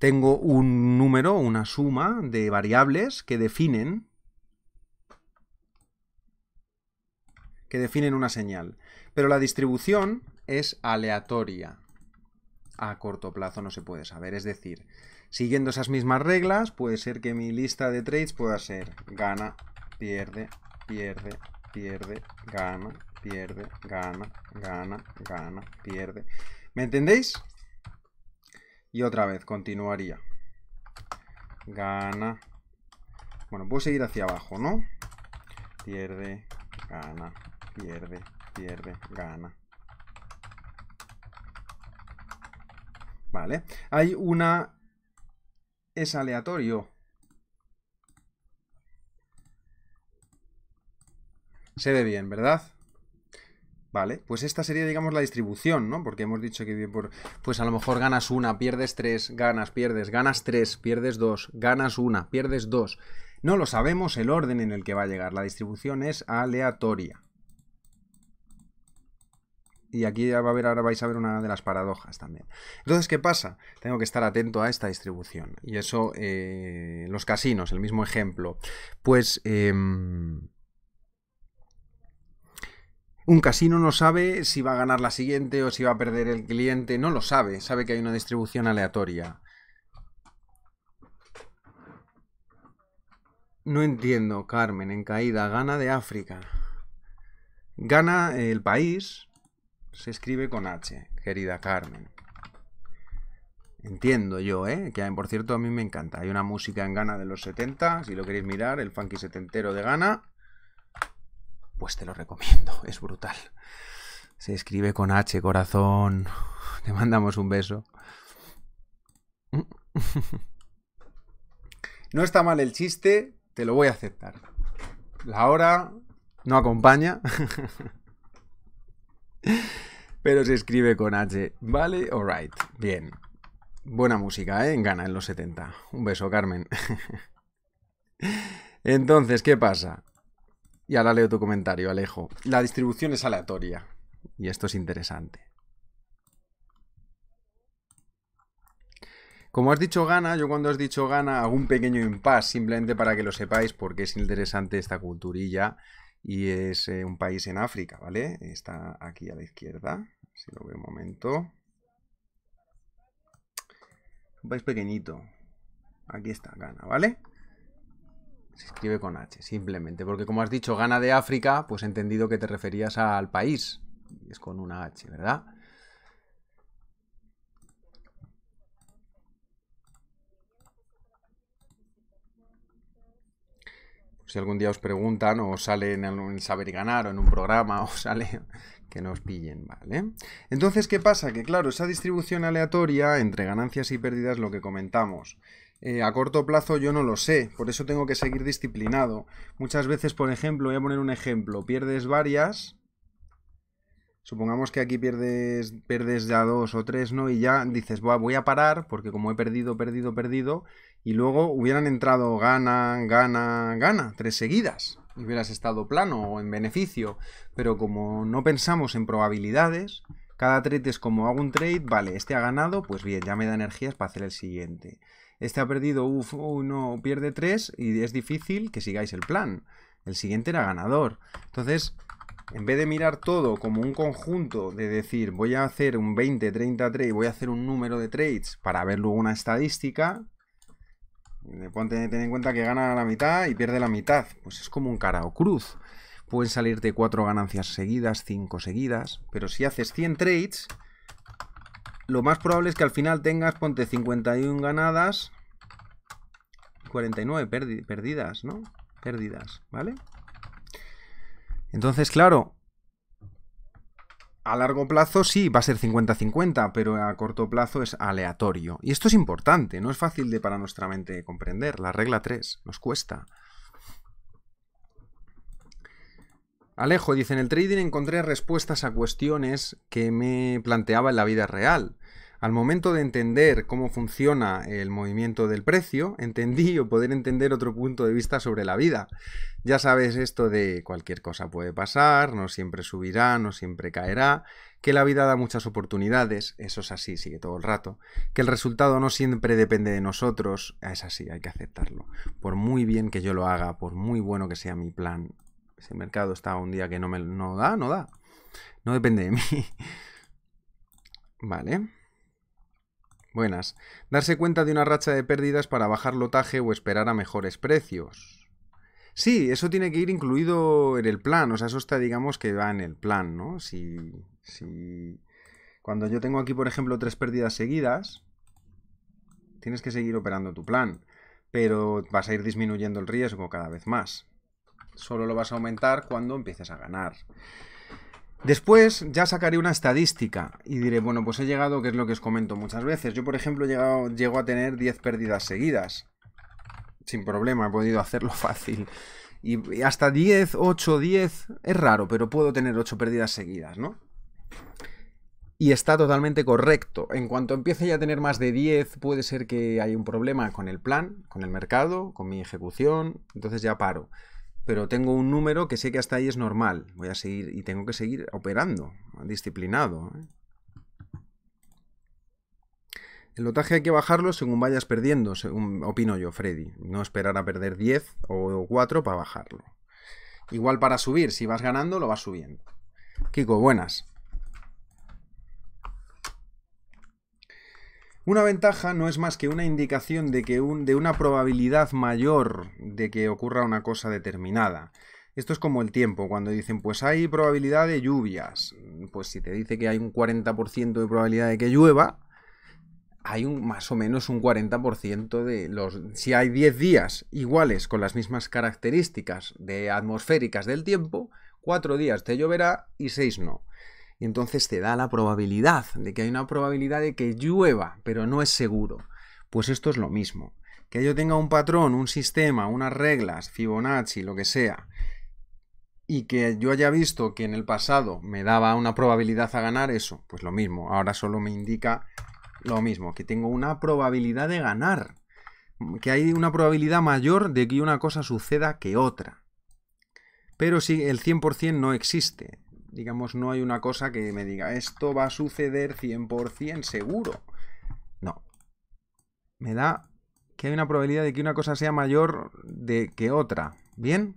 Tengo un número, una suma de variables que definen que definen una señal. Pero la distribución es aleatoria. A corto plazo no se puede saber. Es decir, siguiendo esas mismas reglas, puede ser que mi lista de trades pueda ser gana, pierde, pierde, pierde, gana, pierde, gana, gana, gana, pierde. ¿Me entendéis? Y otra vez, continuaría. Gana. Bueno, puedo seguir hacia abajo, ¿no? Pierde, gana, pierde, pierde, gana. Vale, hay una... Es aleatorio. Se ve bien, ¿verdad? Vale, pues esta sería, digamos, la distribución, ¿no? Porque hemos dicho que por, pues a lo mejor ganas una, pierdes tres, ganas, pierdes, ganas tres, pierdes dos, ganas una, pierdes dos. No lo sabemos el orden en el que va a llegar. La distribución es aleatoria. Y aquí va a ver, ahora vais a ver una de las paradojas también. Entonces, ¿qué pasa? Tengo que estar atento a esta distribución. Y eso, eh, los casinos, el mismo ejemplo. Pues... Em, un casino no sabe si va a ganar la siguiente o si va a perder el cliente, no lo sabe, sabe que hay una distribución aleatoria. No entiendo, Carmen, en caída, gana de África. Gana el país, se escribe con H, querida Carmen. Entiendo yo, ¿eh? Que por cierto a mí me encanta. Hay una música en Ghana de los 70, si lo queréis mirar, el funky setentero de Ghana, pues te lo recomiendo, es brutal. Se escribe con H, corazón. Te mandamos un beso. No está mal el chiste, te lo voy a aceptar. La hora no acompaña. Pero se escribe con H. Vale, alright. Bien. Buena música, ¿eh? En gana en los 70. Un beso, Carmen. Entonces, ¿qué pasa? Y ahora leo tu comentario, Alejo. La distribución es aleatoria. Y esto es interesante. Como has dicho Gana, yo cuando has dicho Gana hago un pequeño impasse, simplemente para que lo sepáis, porque es interesante esta culturilla y es eh, un país en África, ¿vale? Está aquí a la izquierda, si lo veo un momento. Un país pequeñito. Aquí está, Ghana, ¿vale? Se escribe con H, simplemente, porque como has dicho Ghana de África, pues he entendido que te referías al país. es con una H, ¿verdad? si algún día os preguntan o sale en saber ganar o en un programa o sale que nos pillen, ¿vale? Entonces, ¿qué pasa? Que claro, esa distribución aleatoria entre ganancias y pérdidas, lo que comentamos. Eh, a corto plazo yo no lo sé, por eso tengo que seguir disciplinado. Muchas veces, por ejemplo, voy a poner un ejemplo, pierdes varias, supongamos que aquí pierdes, pierdes ya dos o tres, ¿no? Y ya dices, voy a parar, porque como he perdido, perdido, perdido, y luego hubieran entrado gana, gana, gana, tres seguidas. hubieras estado plano o en beneficio. Pero como no pensamos en probabilidades, cada trade es como hago un trade, vale, este ha ganado, pues bien, ya me da energías para hacer el siguiente. Este ha perdido, uff, uno pierde tres y es difícil que sigáis el plan. El siguiente era ganador. Entonces, en vez de mirar todo como un conjunto de decir voy a hacer un 20, 30 trade, voy a hacer un número de trades para ver luego una estadística, eh, ponte, ten en cuenta que gana la mitad y pierde la mitad. Pues es como un cara o cruz. Pueden salirte cuatro ganancias seguidas, cinco seguidas. Pero si haces 100 trades, lo más probable es que al final tengas, ponte 51 ganadas, y 49 perdidas, ¿no? Pérdidas, ¿vale? Entonces, claro, a largo plazo sí va a ser 50-50, pero a corto plazo es aleatorio. Y esto es importante, no es fácil de, para nuestra mente comprender. La regla 3 nos cuesta. Alejo dice, en el trading encontré respuestas a cuestiones que me planteaba en la vida real. Al momento de entender cómo funciona el movimiento del precio, entendí o poder entender otro punto de vista sobre la vida. Ya sabes esto de cualquier cosa puede pasar, no siempre subirá, no siempre caerá, que la vida da muchas oportunidades, eso es así, sigue todo el rato, que el resultado no siempre depende de nosotros, es así, hay que aceptarlo. Por muy bien que yo lo haga, por muy bueno que sea mi plan, si el mercado está un día que no me no da, no da. No depende de mí. Vale. Buenas. Darse cuenta de una racha de pérdidas para bajar lotaje o esperar a mejores precios. Sí, eso tiene que ir incluido en el plan, o sea, eso está, digamos, que va en el plan, ¿no? Si, si... Cuando yo tengo aquí, por ejemplo, tres pérdidas seguidas, tienes que seguir operando tu plan, pero vas a ir disminuyendo el riesgo cada vez más. Solo lo vas a aumentar cuando empieces a ganar. Después ya sacaré una estadística y diré, bueno, pues he llegado, que es lo que os comento muchas veces. Yo, por ejemplo, llego a tener 10 pérdidas seguidas. Sin problema, he podido hacerlo fácil. Y, y hasta 10, 8, 10, es raro, pero puedo tener 8 pérdidas seguidas, ¿no? Y está totalmente correcto. En cuanto empiece ya a tener más de 10, puede ser que haya un problema con el plan, con el mercado, con mi ejecución, entonces ya paro pero tengo un número que sé que hasta ahí es normal. Voy a seguir y tengo que seguir operando, disciplinado. ¿eh? El lotaje hay que bajarlo según vayas perdiendo, según opino yo, Freddy. No esperar a perder 10 o 4 para bajarlo. Igual para subir, si vas ganando, lo vas subiendo. Kiko, buenas. Una ventaja no es más que una indicación de, que un, de una probabilidad mayor de que ocurra una cosa determinada. Esto es como el tiempo, cuando dicen, pues hay probabilidad de lluvias. Pues si te dice que hay un 40% de probabilidad de que llueva, hay un, más o menos un 40% de los... Si hay 10 días iguales con las mismas características de atmosféricas del tiempo, 4 días te lloverá y 6 no y entonces te da la probabilidad de que hay una probabilidad de que llueva, pero no es seguro. Pues esto es lo mismo. Que yo tenga un patrón, un sistema, unas reglas, Fibonacci, lo que sea, y que yo haya visto que en el pasado me daba una probabilidad a ganar eso, pues lo mismo. Ahora solo me indica lo mismo, que tengo una probabilidad de ganar. Que hay una probabilidad mayor de que una cosa suceda que otra. Pero si el 100% no existe. Digamos, no hay una cosa que me diga, esto va a suceder 100% seguro. No. Me da que hay una probabilidad de que una cosa sea mayor de que otra. ¿Bien?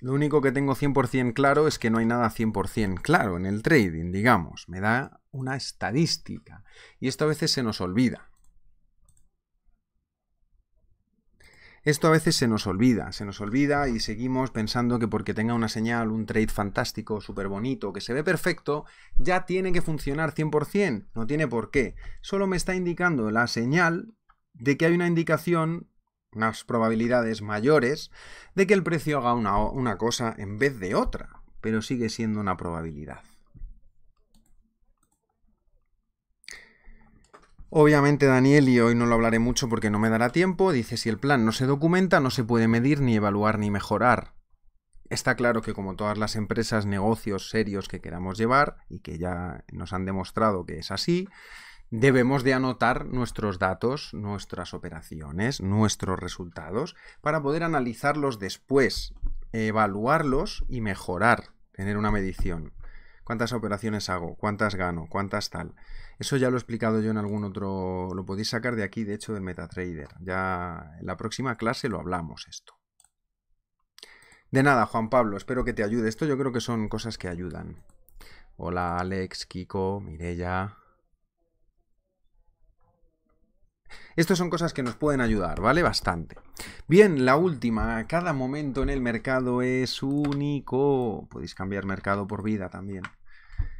Lo único que tengo 100% claro es que no hay nada 100% claro en el trading, digamos. Me da una estadística. Y esto a veces se nos olvida. Esto a veces se nos olvida, se nos olvida y seguimos pensando que porque tenga una señal, un trade fantástico, súper bonito, que se ve perfecto, ya tiene que funcionar 100%, no tiene por qué. Solo me está indicando la señal de que hay una indicación unas probabilidades mayores de que el precio haga una, una cosa en vez de otra, pero sigue siendo una probabilidad. Obviamente Daniel, y hoy no lo hablaré mucho porque no me dará tiempo, dice si el plan no se documenta no se puede medir ni evaluar ni mejorar. Está claro que como todas las empresas, negocios serios que queramos llevar, y que ya nos han demostrado que es así, debemos de anotar nuestros datos, nuestras operaciones, nuestros resultados, para poder analizarlos después, evaluarlos y mejorar, tener una medición. ¿Cuántas operaciones hago? ¿Cuántas gano? ¿Cuántas tal? Eso ya lo he explicado yo en algún otro, lo podéis sacar de aquí, de hecho, del MetaTrader. Ya en la próxima clase lo hablamos esto. De nada, Juan Pablo, espero que te ayude. Esto yo creo que son cosas que ayudan. Hola, Alex, Kiko, Mirella. Estas son cosas que nos pueden ayudar, ¿vale? Bastante. Bien, la última. Cada momento en el mercado es único. Podéis cambiar mercado por vida también.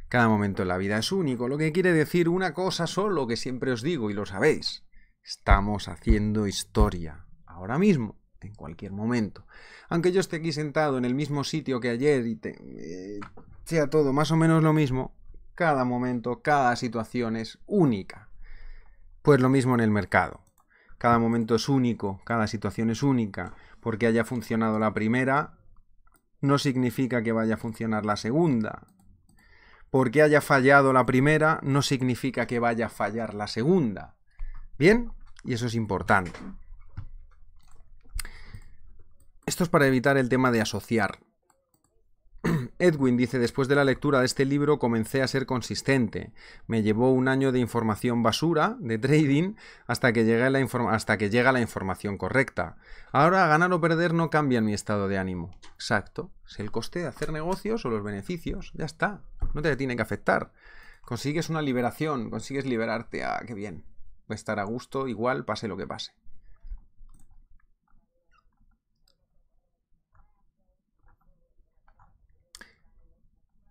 Cada momento en la vida es único, lo que quiere decir una cosa solo que siempre os digo y lo sabéis. Estamos haciendo historia, ahora mismo, en cualquier momento. Aunque yo esté aquí sentado en el mismo sitio que ayer y eh, sea todo más o menos lo mismo, cada momento, cada situación es única. Pues lo mismo en el mercado. Cada momento es único, cada situación es única. Porque haya funcionado la primera, no significa que vaya a funcionar la segunda porque haya fallado la primera no significa que vaya a fallar la segunda. ¿Bien? Y eso es importante. Esto es para evitar el tema de asociar. Edwin dice, después de la lectura de este libro comencé a ser consistente. Me llevó un año de información basura, de trading, hasta que, llega la, hasta que llega la información correcta. Ahora ganar o perder no cambian mi estado de ánimo. Exacto. Es el coste de hacer negocios o los beneficios. Ya está no te tiene que afectar. Consigues una liberación, consigues liberarte. a qué bien. Voy a estar a gusto, igual, pase lo que pase.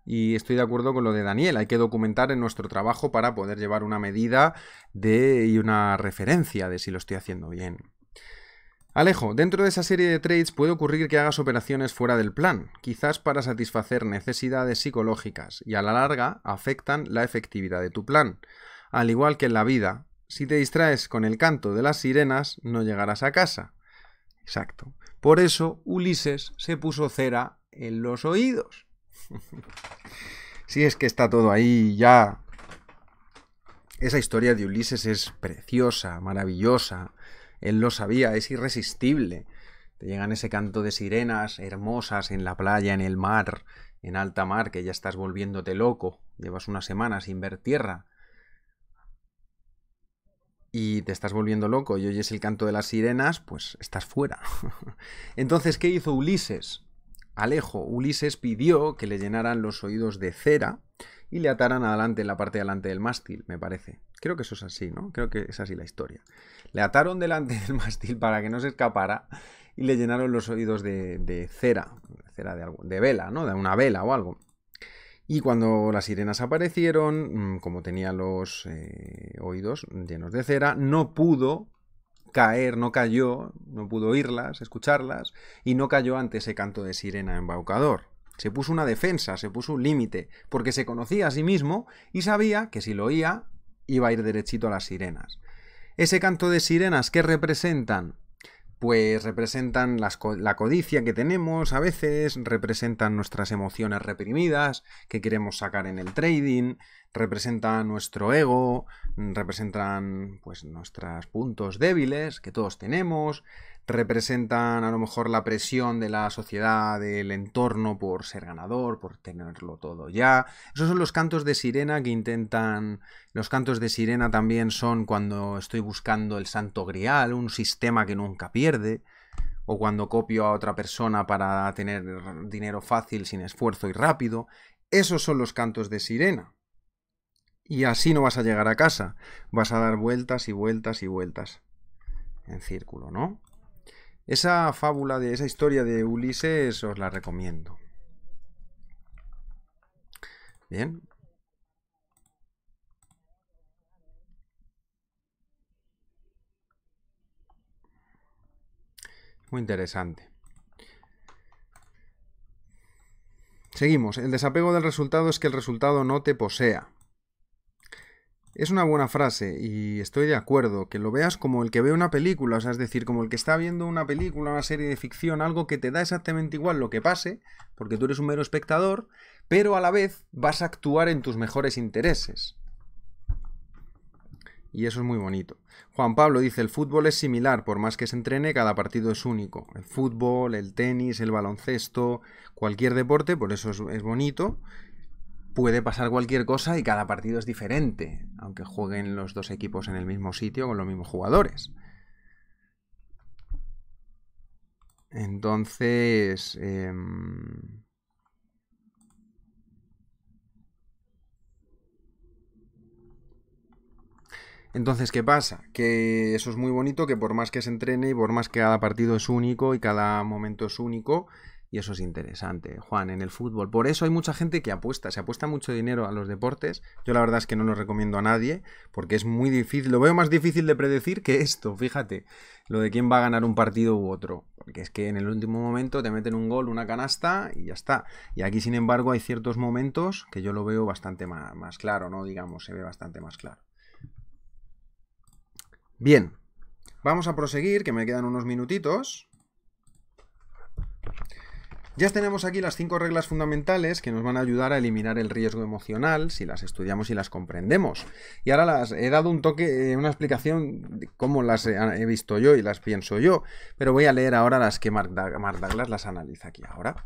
Y estoy de acuerdo con lo de Daniel, hay que documentar en nuestro trabajo para poder llevar una medida de, y una referencia de si lo estoy haciendo bien. Alejo, dentro de esa serie de trades puede ocurrir que hagas operaciones fuera del plan, quizás para satisfacer necesidades psicológicas, y a la larga afectan la efectividad de tu plan. Al igual que en la vida, si te distraes con el canto de las sirenas, no llegarás a casa. Exacto. Por eso Ulises se puso cera en los oídos. si es que está todo ahí ya. Esa historia de Ulises es preciosa, maravillosa, él lo sabía, es irresistible. Te llegan ese canto de sirenas hermosas en la playa, en el mar, en alta mar, que ya estás volviéndote loco, llevas una semana sin ver tierra. Y te estás volviendo loco y oyes el canto de las sirenas, pues estás fuera. Entonces, ¿qué hizo Ulises? Alejo, Ulises pidió que le llenaran los oídos de cera y le ataran adelante, en la parte de adelante del mástil, me parece. Creo que eso es así, ¿no? Creo que es así la historia. Le ataron delante del mástil para que no se escapara y le llenaron los oídos de, cera, cera de, vela, ¿no? De una vela o algo. Y cuando las sirenas aparecieron, mm, como tenía los eh, oídos llenos de cera, no pudo caer, no cayó, no pudo oírlas, escucharlas, y no cayó ante ese canto de sirena embaucador se puso una defensa, se puso un límite, porque se conocía a sí mismo y sabía que si lo oía iba a ir derechito a las sirenas. Ese canto de sirenas que representan pues representan la codicia que tenemos a veces, representan nuestras emociones reprimidas que queremos sacar en el trading, representan nuestro ego, representan pues nuestros puntos débiles que todos tenemos, representan a lo mejor la presión de la sociedad, del entorno por ser ganador, por tenerlo todo ya. Esos son los cantos de sirena que intentan... Los cantos de sirena también son cuando estoy buscando el santo grial, un sistema que nunca pierde, o cuando copio a otra persona para tener dinero fácil, sin esfuerzo y rápido. Esos son los cantos de sirena. Y así no vas a llegar a casa, vas a dar vueltas y vueltas y vueltas en círculo, ¿no? Esa fábula de esa historia de Ulises os la recomiendo. Bien. Muy interesante. Seguimos. El desapego del resultado es que el resultado no te posea. Es una buena frase y estoy de acuerdo, que lo veas como el que ve una película, o sea, es decir, como el que está viendo una película, una serie de ficción, algo que te da exactamente igual lo que pase, porque tú eres un mero espectador, pero a la vez vas a actuar en tus mejores intereses. Y eso es muy bonito. Juan Pablo dice, el fútbol es similar, por más que se entrene, cada partido es único. El fútbol, el tenis, el baloncesto, cualquier deporte, por eso es, es bonito puede pasar cualquier cosa y cada partido es diferente, aunque jueguen los dos equipos en el mismo sitio con los mismos jugadores. Entonces... Em, entonces, ¿qué pasa? Que eso es muy bonito, que por más que se entrene y por más que cada partido es único y cada momento es único, y eso es interesante, Juan, en el fútbol. Por eso hay mucha gente que apuesta, se apuesta mucho dinero a los deportes. Yo la verdad es que no lo recomiendo a nadie, porque es muy difícil, lo veo más difícil de predecir que esto, fíjate, lo de quién va a ganar un partido u otro. Porque es que en el último momento te meten un gol, una canasta y ya está. Y aquí, sin embargo, hay ciertos momentos que yo lo veo bastante más, más claro, ¿no? Digamos, se ve bastante más claro. Bien, vamos a proseguir, que me quedan unos minutitos. Ya tenemos aquí las cinco reglas fundamentales que nos van a ayudar a eliminar el riesgo emocional si las estudiamos y las comprendemos. Y ahora las he dado un toque, eh, una explicación de cómo las he visto yo y las pienso yo, pero voy a leer ahora las que Mark Douglas las analiza aquí ahora.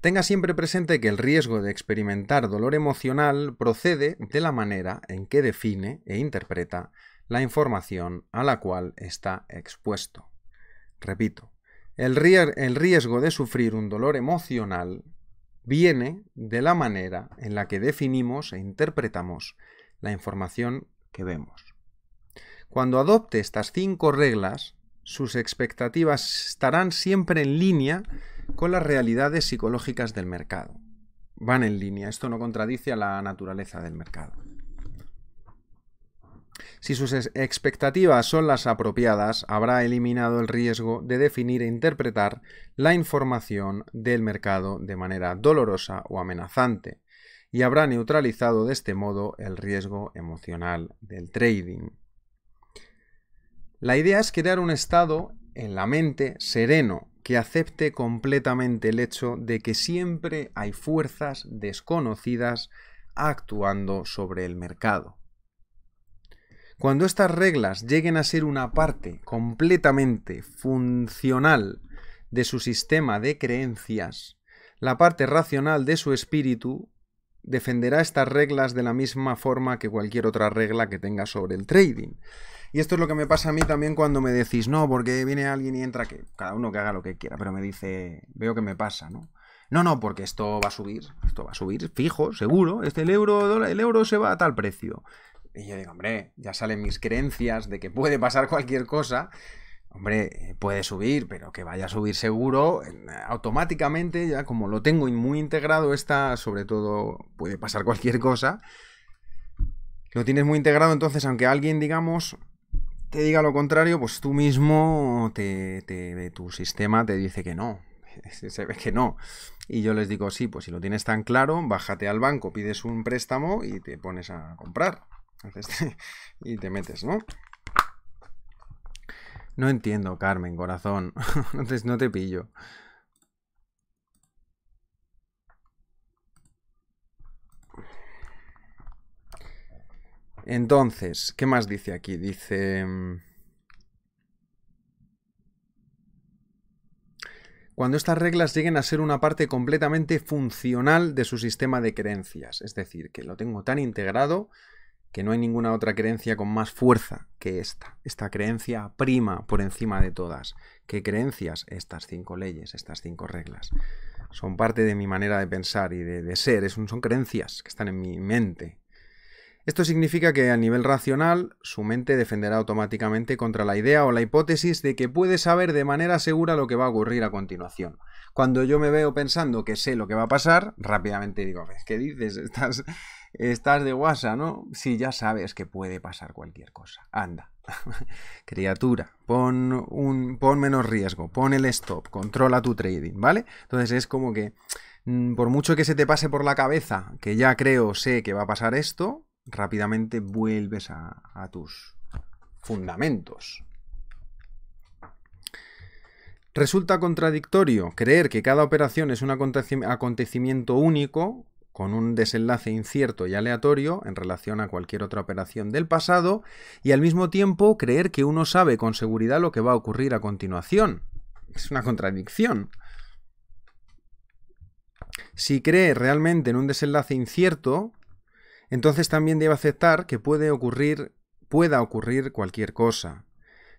Tenga siempre presente que el riesgo de experimentar dolor emocional procede de la manera en que define e interpreta la información a la cual está expuesto. Repito, el, riesgo de sufrir un dolor emocional viene de la manera en la que definimos e interpretamos la información que vemos. Cuando adopte estas cinco reglas, sus expectativas estarán siempre en línea con las realidades psicológicas del mercado. Van en línea, esto no contradice a la naturaleza del mercado. Si sus expectativas son las apropiadas, habrá eliminado el riesgo de definir e interpretar la información del mercado de manera dolorosa o amenazante, y habrá neutralizado de este modo el riesgo emocional del trading. La idea es crear un estado en la mente sereno que acepte completamente el hecho de que siempre hay fuerzas desconocidas actuando sobre el mercado. Cuando estas reglas lleguen a ser una parte completamente funcional de su sistema de creencias, la parte racional de su espíritu defenderá estas reglas de la misma forma que cualquier otra regla que tenga sobre el trading. Y esto es lo que me pasa a mí también cuando me decís, no, porque viene alguien y entra, que cada uno que haga lo que quiera, pero me dice, veo que me pasa, ¿no? No, no, porque esto va a subir, esto va a subir, fijo, seguro, este el euro se va a tal precio. Y yo digo, hombre, ya salen mis creencias de que puede pasar cualquier cosa. Hombre, eh, puede subir, pero que vaya a subir seguro, eh, automáticamente, ya como lo tengo muy integrado, está, sobre todo, puede pasar cualquier cosa. Lo tienes muy integrado, entonces, aunque alguien, digamos, te diga lo contrario, pues tú mismo, te, tu sistema te dice que no, se ve que no. Y yo les digo, sí, pues si lo tienes tan claro, bájate al banco, pides un préstamo y te pones a comprar. Este, y te metes, ¿no? No entiendo, Carmen, corazón. Entonces, no te pillo. Entonces, ¿qué más dice aquí? Dice... Mm, cuando estas reglas lleguen a ser una parte completamente funcional de su sistema de creencias, es decir, que lo tengo tan integrado que no hay ninguna otra creencia con más fuerza que esta. Esta creencia prima por encima de todas. ¿Qué creencias? Estas cinco leyes, estas cinco reglas. Son parte de mi manera de pensar y de, ser. son creencias que están en mi mente. Esto significa que a nivel racional, su mente defenderá automáticamente contra la idea o la hipótesis de que puede saber de manera segura lo que va a ocurrir a continuación. Cuando yo me veo pensando que sé lo que va a pasar, rápidamente digo, pues, ¿qué dices? Estás, estás de guasa, ¿no? Si ya sabes que puede pasar cualquier cosa. Anda. Criatura, pon, un, pon menos riesgo, pon el stop, controla tu trading, ¿vale? Entonces es como que, mm, por mucho que se te pase por la cabeza, que ya creo, sé que va a pasar esto, rápidamente vuelves a, a tus fundamentos. Resulta contradictorio creer que cada operación es un acontecimiento único con un desenlace incierto y aleatorio en relación a cualquier otra operación del pasado, y al mismo tiempo creer que uno sabe con seguridad lo que va a ocurrir a continuación. Es una contradicción. Si cree realmente en un desenlace incierto, entonces también debe aceptar que puede ocurrir, pueda ocurrir cualquier cosa.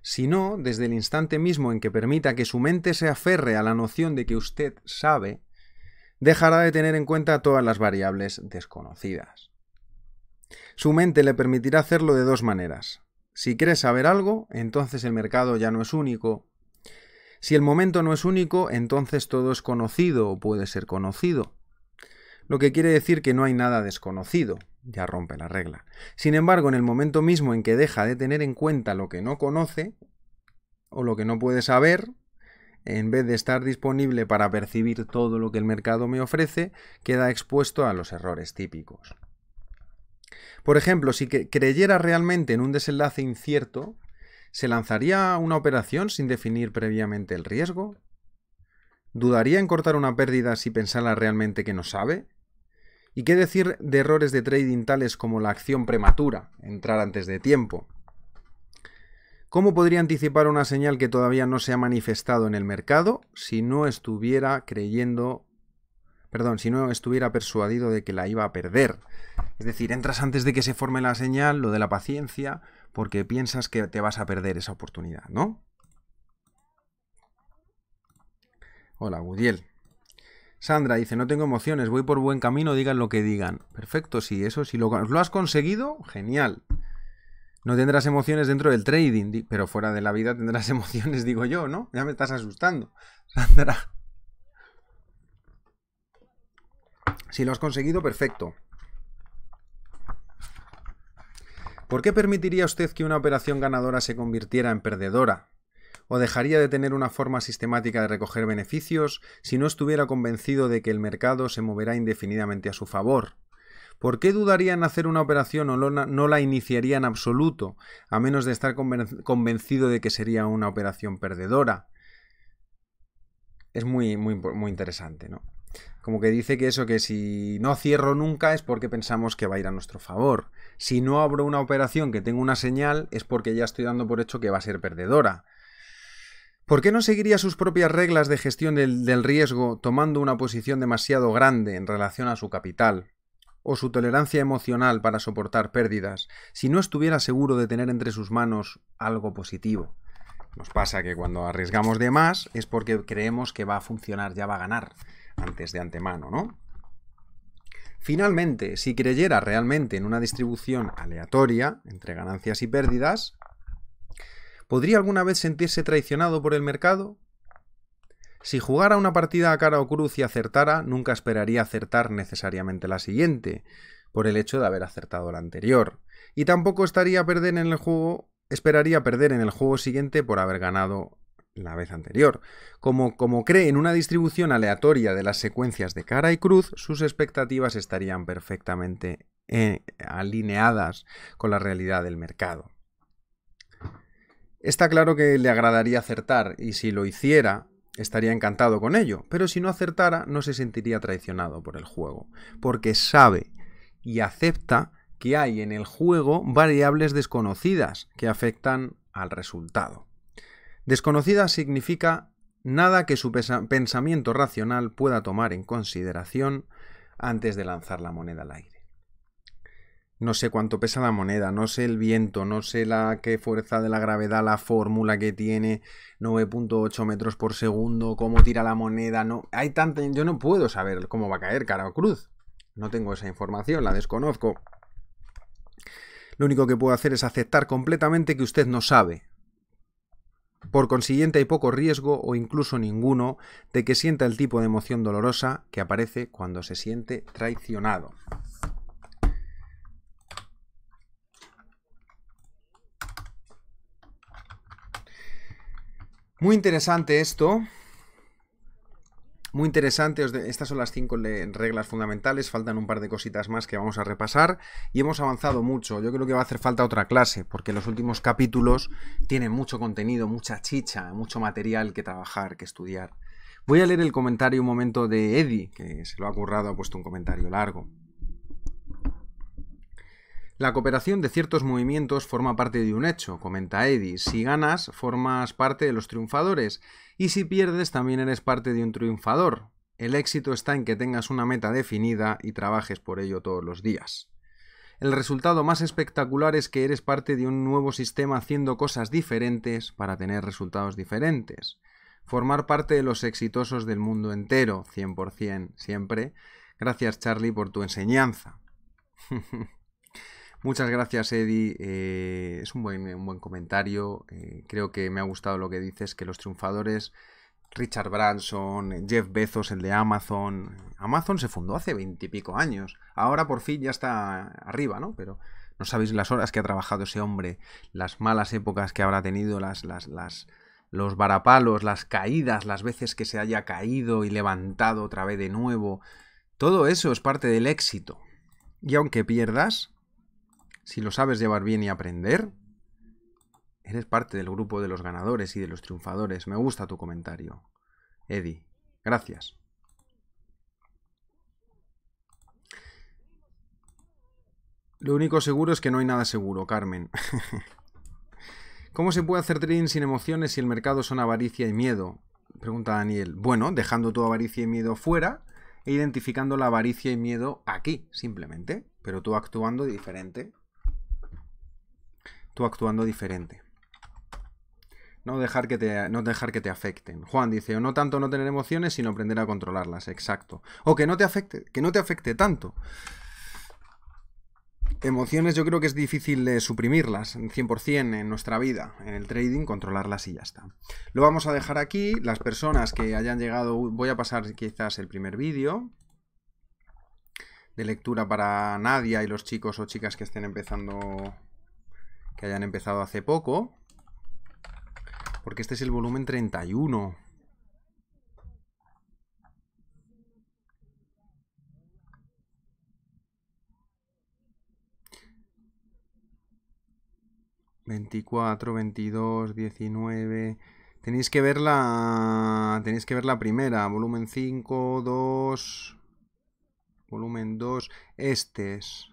Si no, desde el instante mismo en que permita que su mente se aferre a la noción de que usted sabe, dejará de tener en cuenta todas las variables desconocidas. Su mente le permitirá hacerlo de dos maneras. Si quiere saber algo, entonces el mercado ya no es único. Si el momento no es único, entonces todo es conocido o puede ser conocido. Lo que quiere decir que no hay nada desconocido, ya rompe la regla. Sin embargo, en el momento mismo en que deja de tener en cuenta lo que no conoce o lo que no puede saber, en vez de estar disponible para percibir todo lo que el mercado me ofrece, queda expuesto a los errores típicos. Por ejemplo, si creyera realmente en un desenlace incierto, ¿se lanzaría una operación sin definir previamente el riesgo? ¿Dudaría en cortar una pérdida si pensara realmente que no sabe? ¿Y qué decir de errores de trading tales como la acción prematura, entrar antes de tiempo, ¿Cómo podría anticipar una señal que todavía no se ha manifestado en el mercado si no estuviera creyendo, perdón, si no estuviera persuadido de que la iba a perder? Es decir, entras antes de que se forme la señal, lo de la paciencia, porque piensas que te vas a perder esa oportunidad, ¿no? Hola, Gudiel. Sandra dice, no tengo emociones, voy por buen camino, digan lo que digan. Perfecto, sí, eso, si lo has conseguido, genial. No tendrás emociones dentro del trading, pero fuera de la vida tendrás emociones, digo yo, ¿no? Ya me estás asustando, Sandra. Si lo has conseguido, perfecto. ¿Por qué permitiría usted que una operación ganadora se convirtiera en perdedora? ¿O dejaría de tener una forma sistemática de recoger beneficios si no estuviera convencido de que el mercado se moverá indefinidamente a su favor? ¿Por qué dudarían hacer una operación o no la iniciaría en absoluto, a menos de estar convencido de que sería una operación perdedora? Es muy, muy, muy interesante, ¿no? Como que dice que eso, que si no cierro nunca es porque pensamos que va a ir a nuestro favor. Si no abro una operación que tengo una señal es porque ya estoy dando por hecho que va a ser perdedora. ¿Por qué no seguiría sus propias reglas de gestión del, riesgo tomando una posición demasiado grande en relación a su capital? o su tolerancia emocional para soportar pérdidas, si no estuviera seguro de tener entre sus manos algo positivo. Nos pasa que cuando arriesgamos de más es porque creemos que va a funcionar, ya va a ganar, antes de antemano, ¿no? Finalmente, si creyera realmente en una distribución aleatoria entre ganancias y pérdidas, ¿podría alguna vez sentirse traicionado por el mercado? Si jugara una partida a cara o cruz y acertara, nunca esperaría acertar necesariamente la siguiente, por el hecho de haber acertado la anterior. Y tampoco estaría perder en el juego, esperaría perder en el juego siguiente por haber ganado la vez anterior. Como, como cree en una distribución aleatoria de las secuencias de cara y cruz, sus expectativas estarían perfectamente eh, alineadas con la realidad del mercado. Está claro que le agradaría acertar y si lo hiciera, estaría encantado con ello, pero si no acertara no se sentiría traicionado por el juego, porque sabe y acepta que hay en el juego variables desconocidas que afectan al resultado. Desconocida significa nada que su pensamiento racional pueda tomar en consideración antes de lanzar la moneda al aire no sé cuánto pesa la moneda, no sé el viento, no sé la qué fuerza de la gravedad, la fórmula que tiene, 9.8 metros por segundo, cómo tira la moneda, no, hay tanta, yo no puedo saber cómo va a caer cara o cruz. No tengo esa información, la desconozco. Lo único que puedo hacer es aceptar completamente que usted no sabe. Por consiguiente hay poco riesgo o incluso ninguno de que sienta el tipo de emoción dolorosa que aparece cuando se siente traicionado. Muy interesante esto. Muy interesante, estas son las cinco reglas fundamentales, faltan un par de cositas más que vamos a repasar y hemos avanzado mucho, yo creo que va a hacer falta otra clase porque los últimos capítulos tienen mucho contenido, mucha chicha, mucho material que trabajar, que estudiar. Voy a leer el comentario un momento de Eddie, que se lo ha currado, ha puesto un comentario largo. La cooperación de ciertos movimientos forma parte de un hecho, comenta Eddie. Si ganas, formas parte de los triunfadores, y si pierdes, también eres parte de un triunfador. El éxito está en que tengas una meta definida y trabajes por ello todos los días. El resultado más espectacular es que eres parte de un nuevo sistema haciendo cosas diferentes para tener resultados diferentes. Formar parte de los exitosos del mundo entero, 100% siempre. Gracias Charlie por tu enseñanza. Muchas gracias, Eddie. Eh, es un buen, comentario. Eh, creo que me ha gustado lo que dices, que los triunfadores, Richard Branson, Jeff Bezos, el de Amazon. Amazon se fundó hace veintipico años. Ahora por fin ya está arriba, ¿no? Pero no sabéis las horas que ha trabajado ese hombre, las malas épocas que habrá tenido, las, las, las, los varapalos, las caídas, las veces que se haya caído y levantado otra vez de nuevo. Todo eso es parte del éxito. Y aunque pierdas, si lo sabes llevar bien y aprender, eres parte del grupo de los ganadores y de los triunfadores. Me gusta tu comentario, Eddie. Gracias. Lo único seguro es que no hay nada seguro, Carmen. ¿Cómo se puede hacer trading sin emociones si el mercado son avaricia y miedo? Pregunta Daniel. Bueno, dejando tu avaricia y miedo fuera e identificando la avaricia y miedo aquí, simplemente, pero tú actuando diferente tú actuando diferente. No dejar, que te, no dejar que te afecten. Juan dice, no tanto no tener emociones, sino aprender a controlarlas. Exacto. O que no te afecte, que no te afecte tanto. Emociones yo creo que es difícil de suprimirlas 100% en nuestra vida, en el trading, controlarlas y ya está. Lo vamos a dejar aquí. Las personas que hayan llegado, voy a pasar quizás el primer vídeo de lectura para Nadia y los chicos o chicas que estén empezando que hayan empezado hace poco. Porque este es el volumen 31. 24, 22, 19... Tenéis que verla. Tenéis que ver la primera. Volumen 5, 2... Volumen 2. Este es...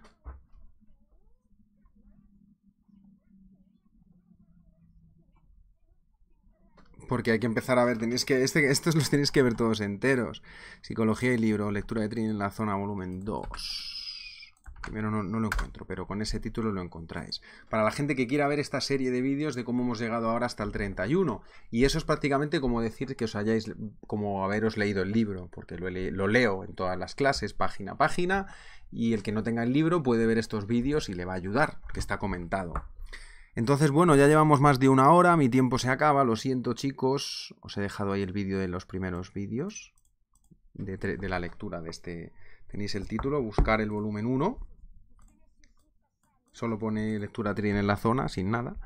porque hay que empezar a ver, tenéis que, este, estos los tenéis que ver todos enteros. Psicología y libro, lectura de Trinidad en la zona, volumen 2. Primero no, lo encuentro, pero con ese título lo encontráis. Para la gente que quiera ver esta serie de vídeos de cómo hemos llegado ahora hasta el 31. Y eso es prácticamente como decir que os hayáis, como haberos leído el libro, porque lo, leo en todas las clases, página a página, y el que no tenga el libro puede ver estos vídeos y le va a ayudar, que está comentado. Entonces, bueno, ya llevamos más de una hora, mi tiempo se acaba, lo siento chicos, os he dejado ahí el vídeo de los primeros vídeos de, la lectura de este, tenéis el título, buscar el volumen 1, solo pone lectura trien en la zona, sin nada,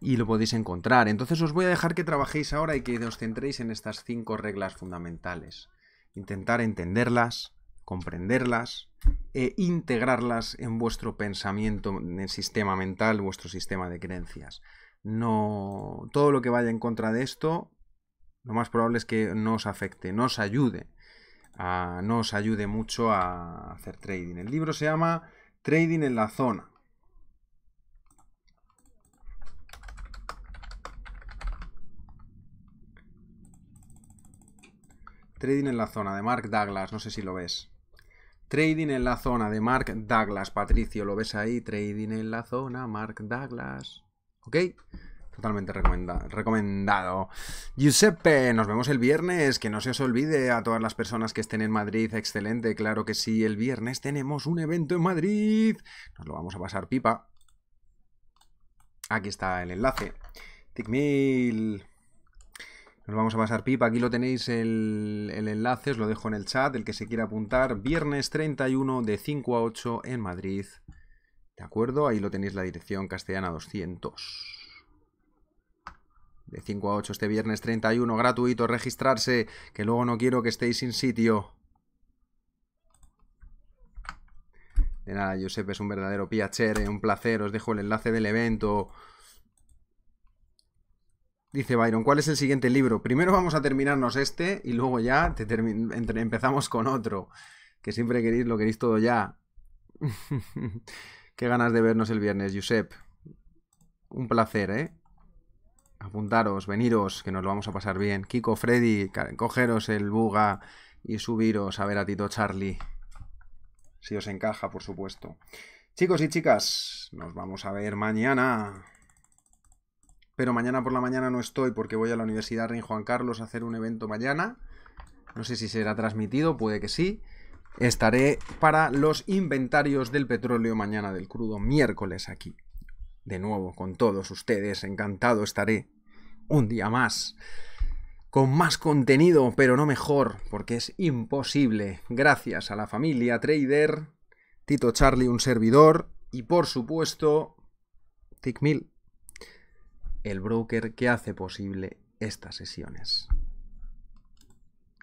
y lo podéis encontrar. Entonces os voy a dejar que trabajéis ahora y que os centréis en estas cinco reglas fundamentales, intentar entenderlas, comprenderlas e integrarlas en vuestro pensamiento, en el sistema mental, vuestro sistema de creencias. No todo lo que vaya en contra de esto, lo más probable es que no os afecte, no os ayude, no os ayude mucho a hacer trading. El libro se llama Trading en la zona. Trading en la zona de Mark Douglas, no sé si lo ves. Trading en la zona de Mark Douglas. Patricio, lo ves ahí. Trading en la zona, Mark Douglas. ¿Ok? Totalmente recomendado. Giuseppe, nos vemos el viernes. Que no se os olvide a todas las personas que estén en Madrid. Excelente, claro que sí. El viernes tenemos un evento en Madrid. Nos lo vamos a pasar pipa. Aquí está el enlace. Tickmill. Nos vamos a pasar pipa. Aquí lo tenéis el, enlace, os lo dejo en el chat, el que se quiera apuntar. Viernes 31 de 5 a 8 en Madrid. ¿De acuerdo? Ahí lo tenéis la dirección castellana 200 de 5 a 8 este viernes 31, gratuito, registrarse, que luego no quiero que estéis sin sitio. De nada, Josep es un verdadero piacere, un placer, os dejo el enlace del evento, Dice Byron, ¿cuál es el siguiente libro? Primero vamos a terminarnos este y luego ya empezamos con otro. Que siempre queréis, lo queréis todo ya. Qué ganas de vernos el viernes, Josep. Un placer, ¿eh? Apuntaros, veniros, que nos lo vamos a pasar bien. Kiko, Freddy, cogeros el buga y subiros a ver a Tito Charlie. Si os encaja, por supuesto. Chicos y chicas, nos vamos a ver mañana pero mañana por la mañana no estoy porque voy a la Universidad Rey Juan Carlos a hacer un evento mañana. No sé si será transmitido, puede que sí. Estaré para los inventarios del petróleo mañana del crudo, miércoles aquí. De nuevo, con todos ustedes, encantado estaré un día más con más contenido, pero no mejor, porque es imposible. Gracias a la familia Trader, Tito Charlie, un servidor, y por supuesto, Tickmill el broker que hace posible estas sesiones.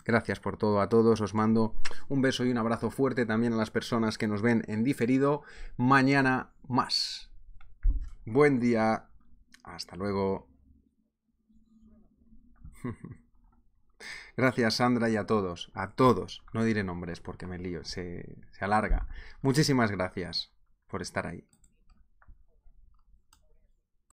Gracias por todo a todos, os mando un beso y un abrazo fuerte también a las personas que nos ven en diferido. Mañana más. Buen día, hasta luego. Gracias Sandra y a todos, a todos. No diré nombres porque me lío, se, se alarga. Muchísimas gracias por estar ahí.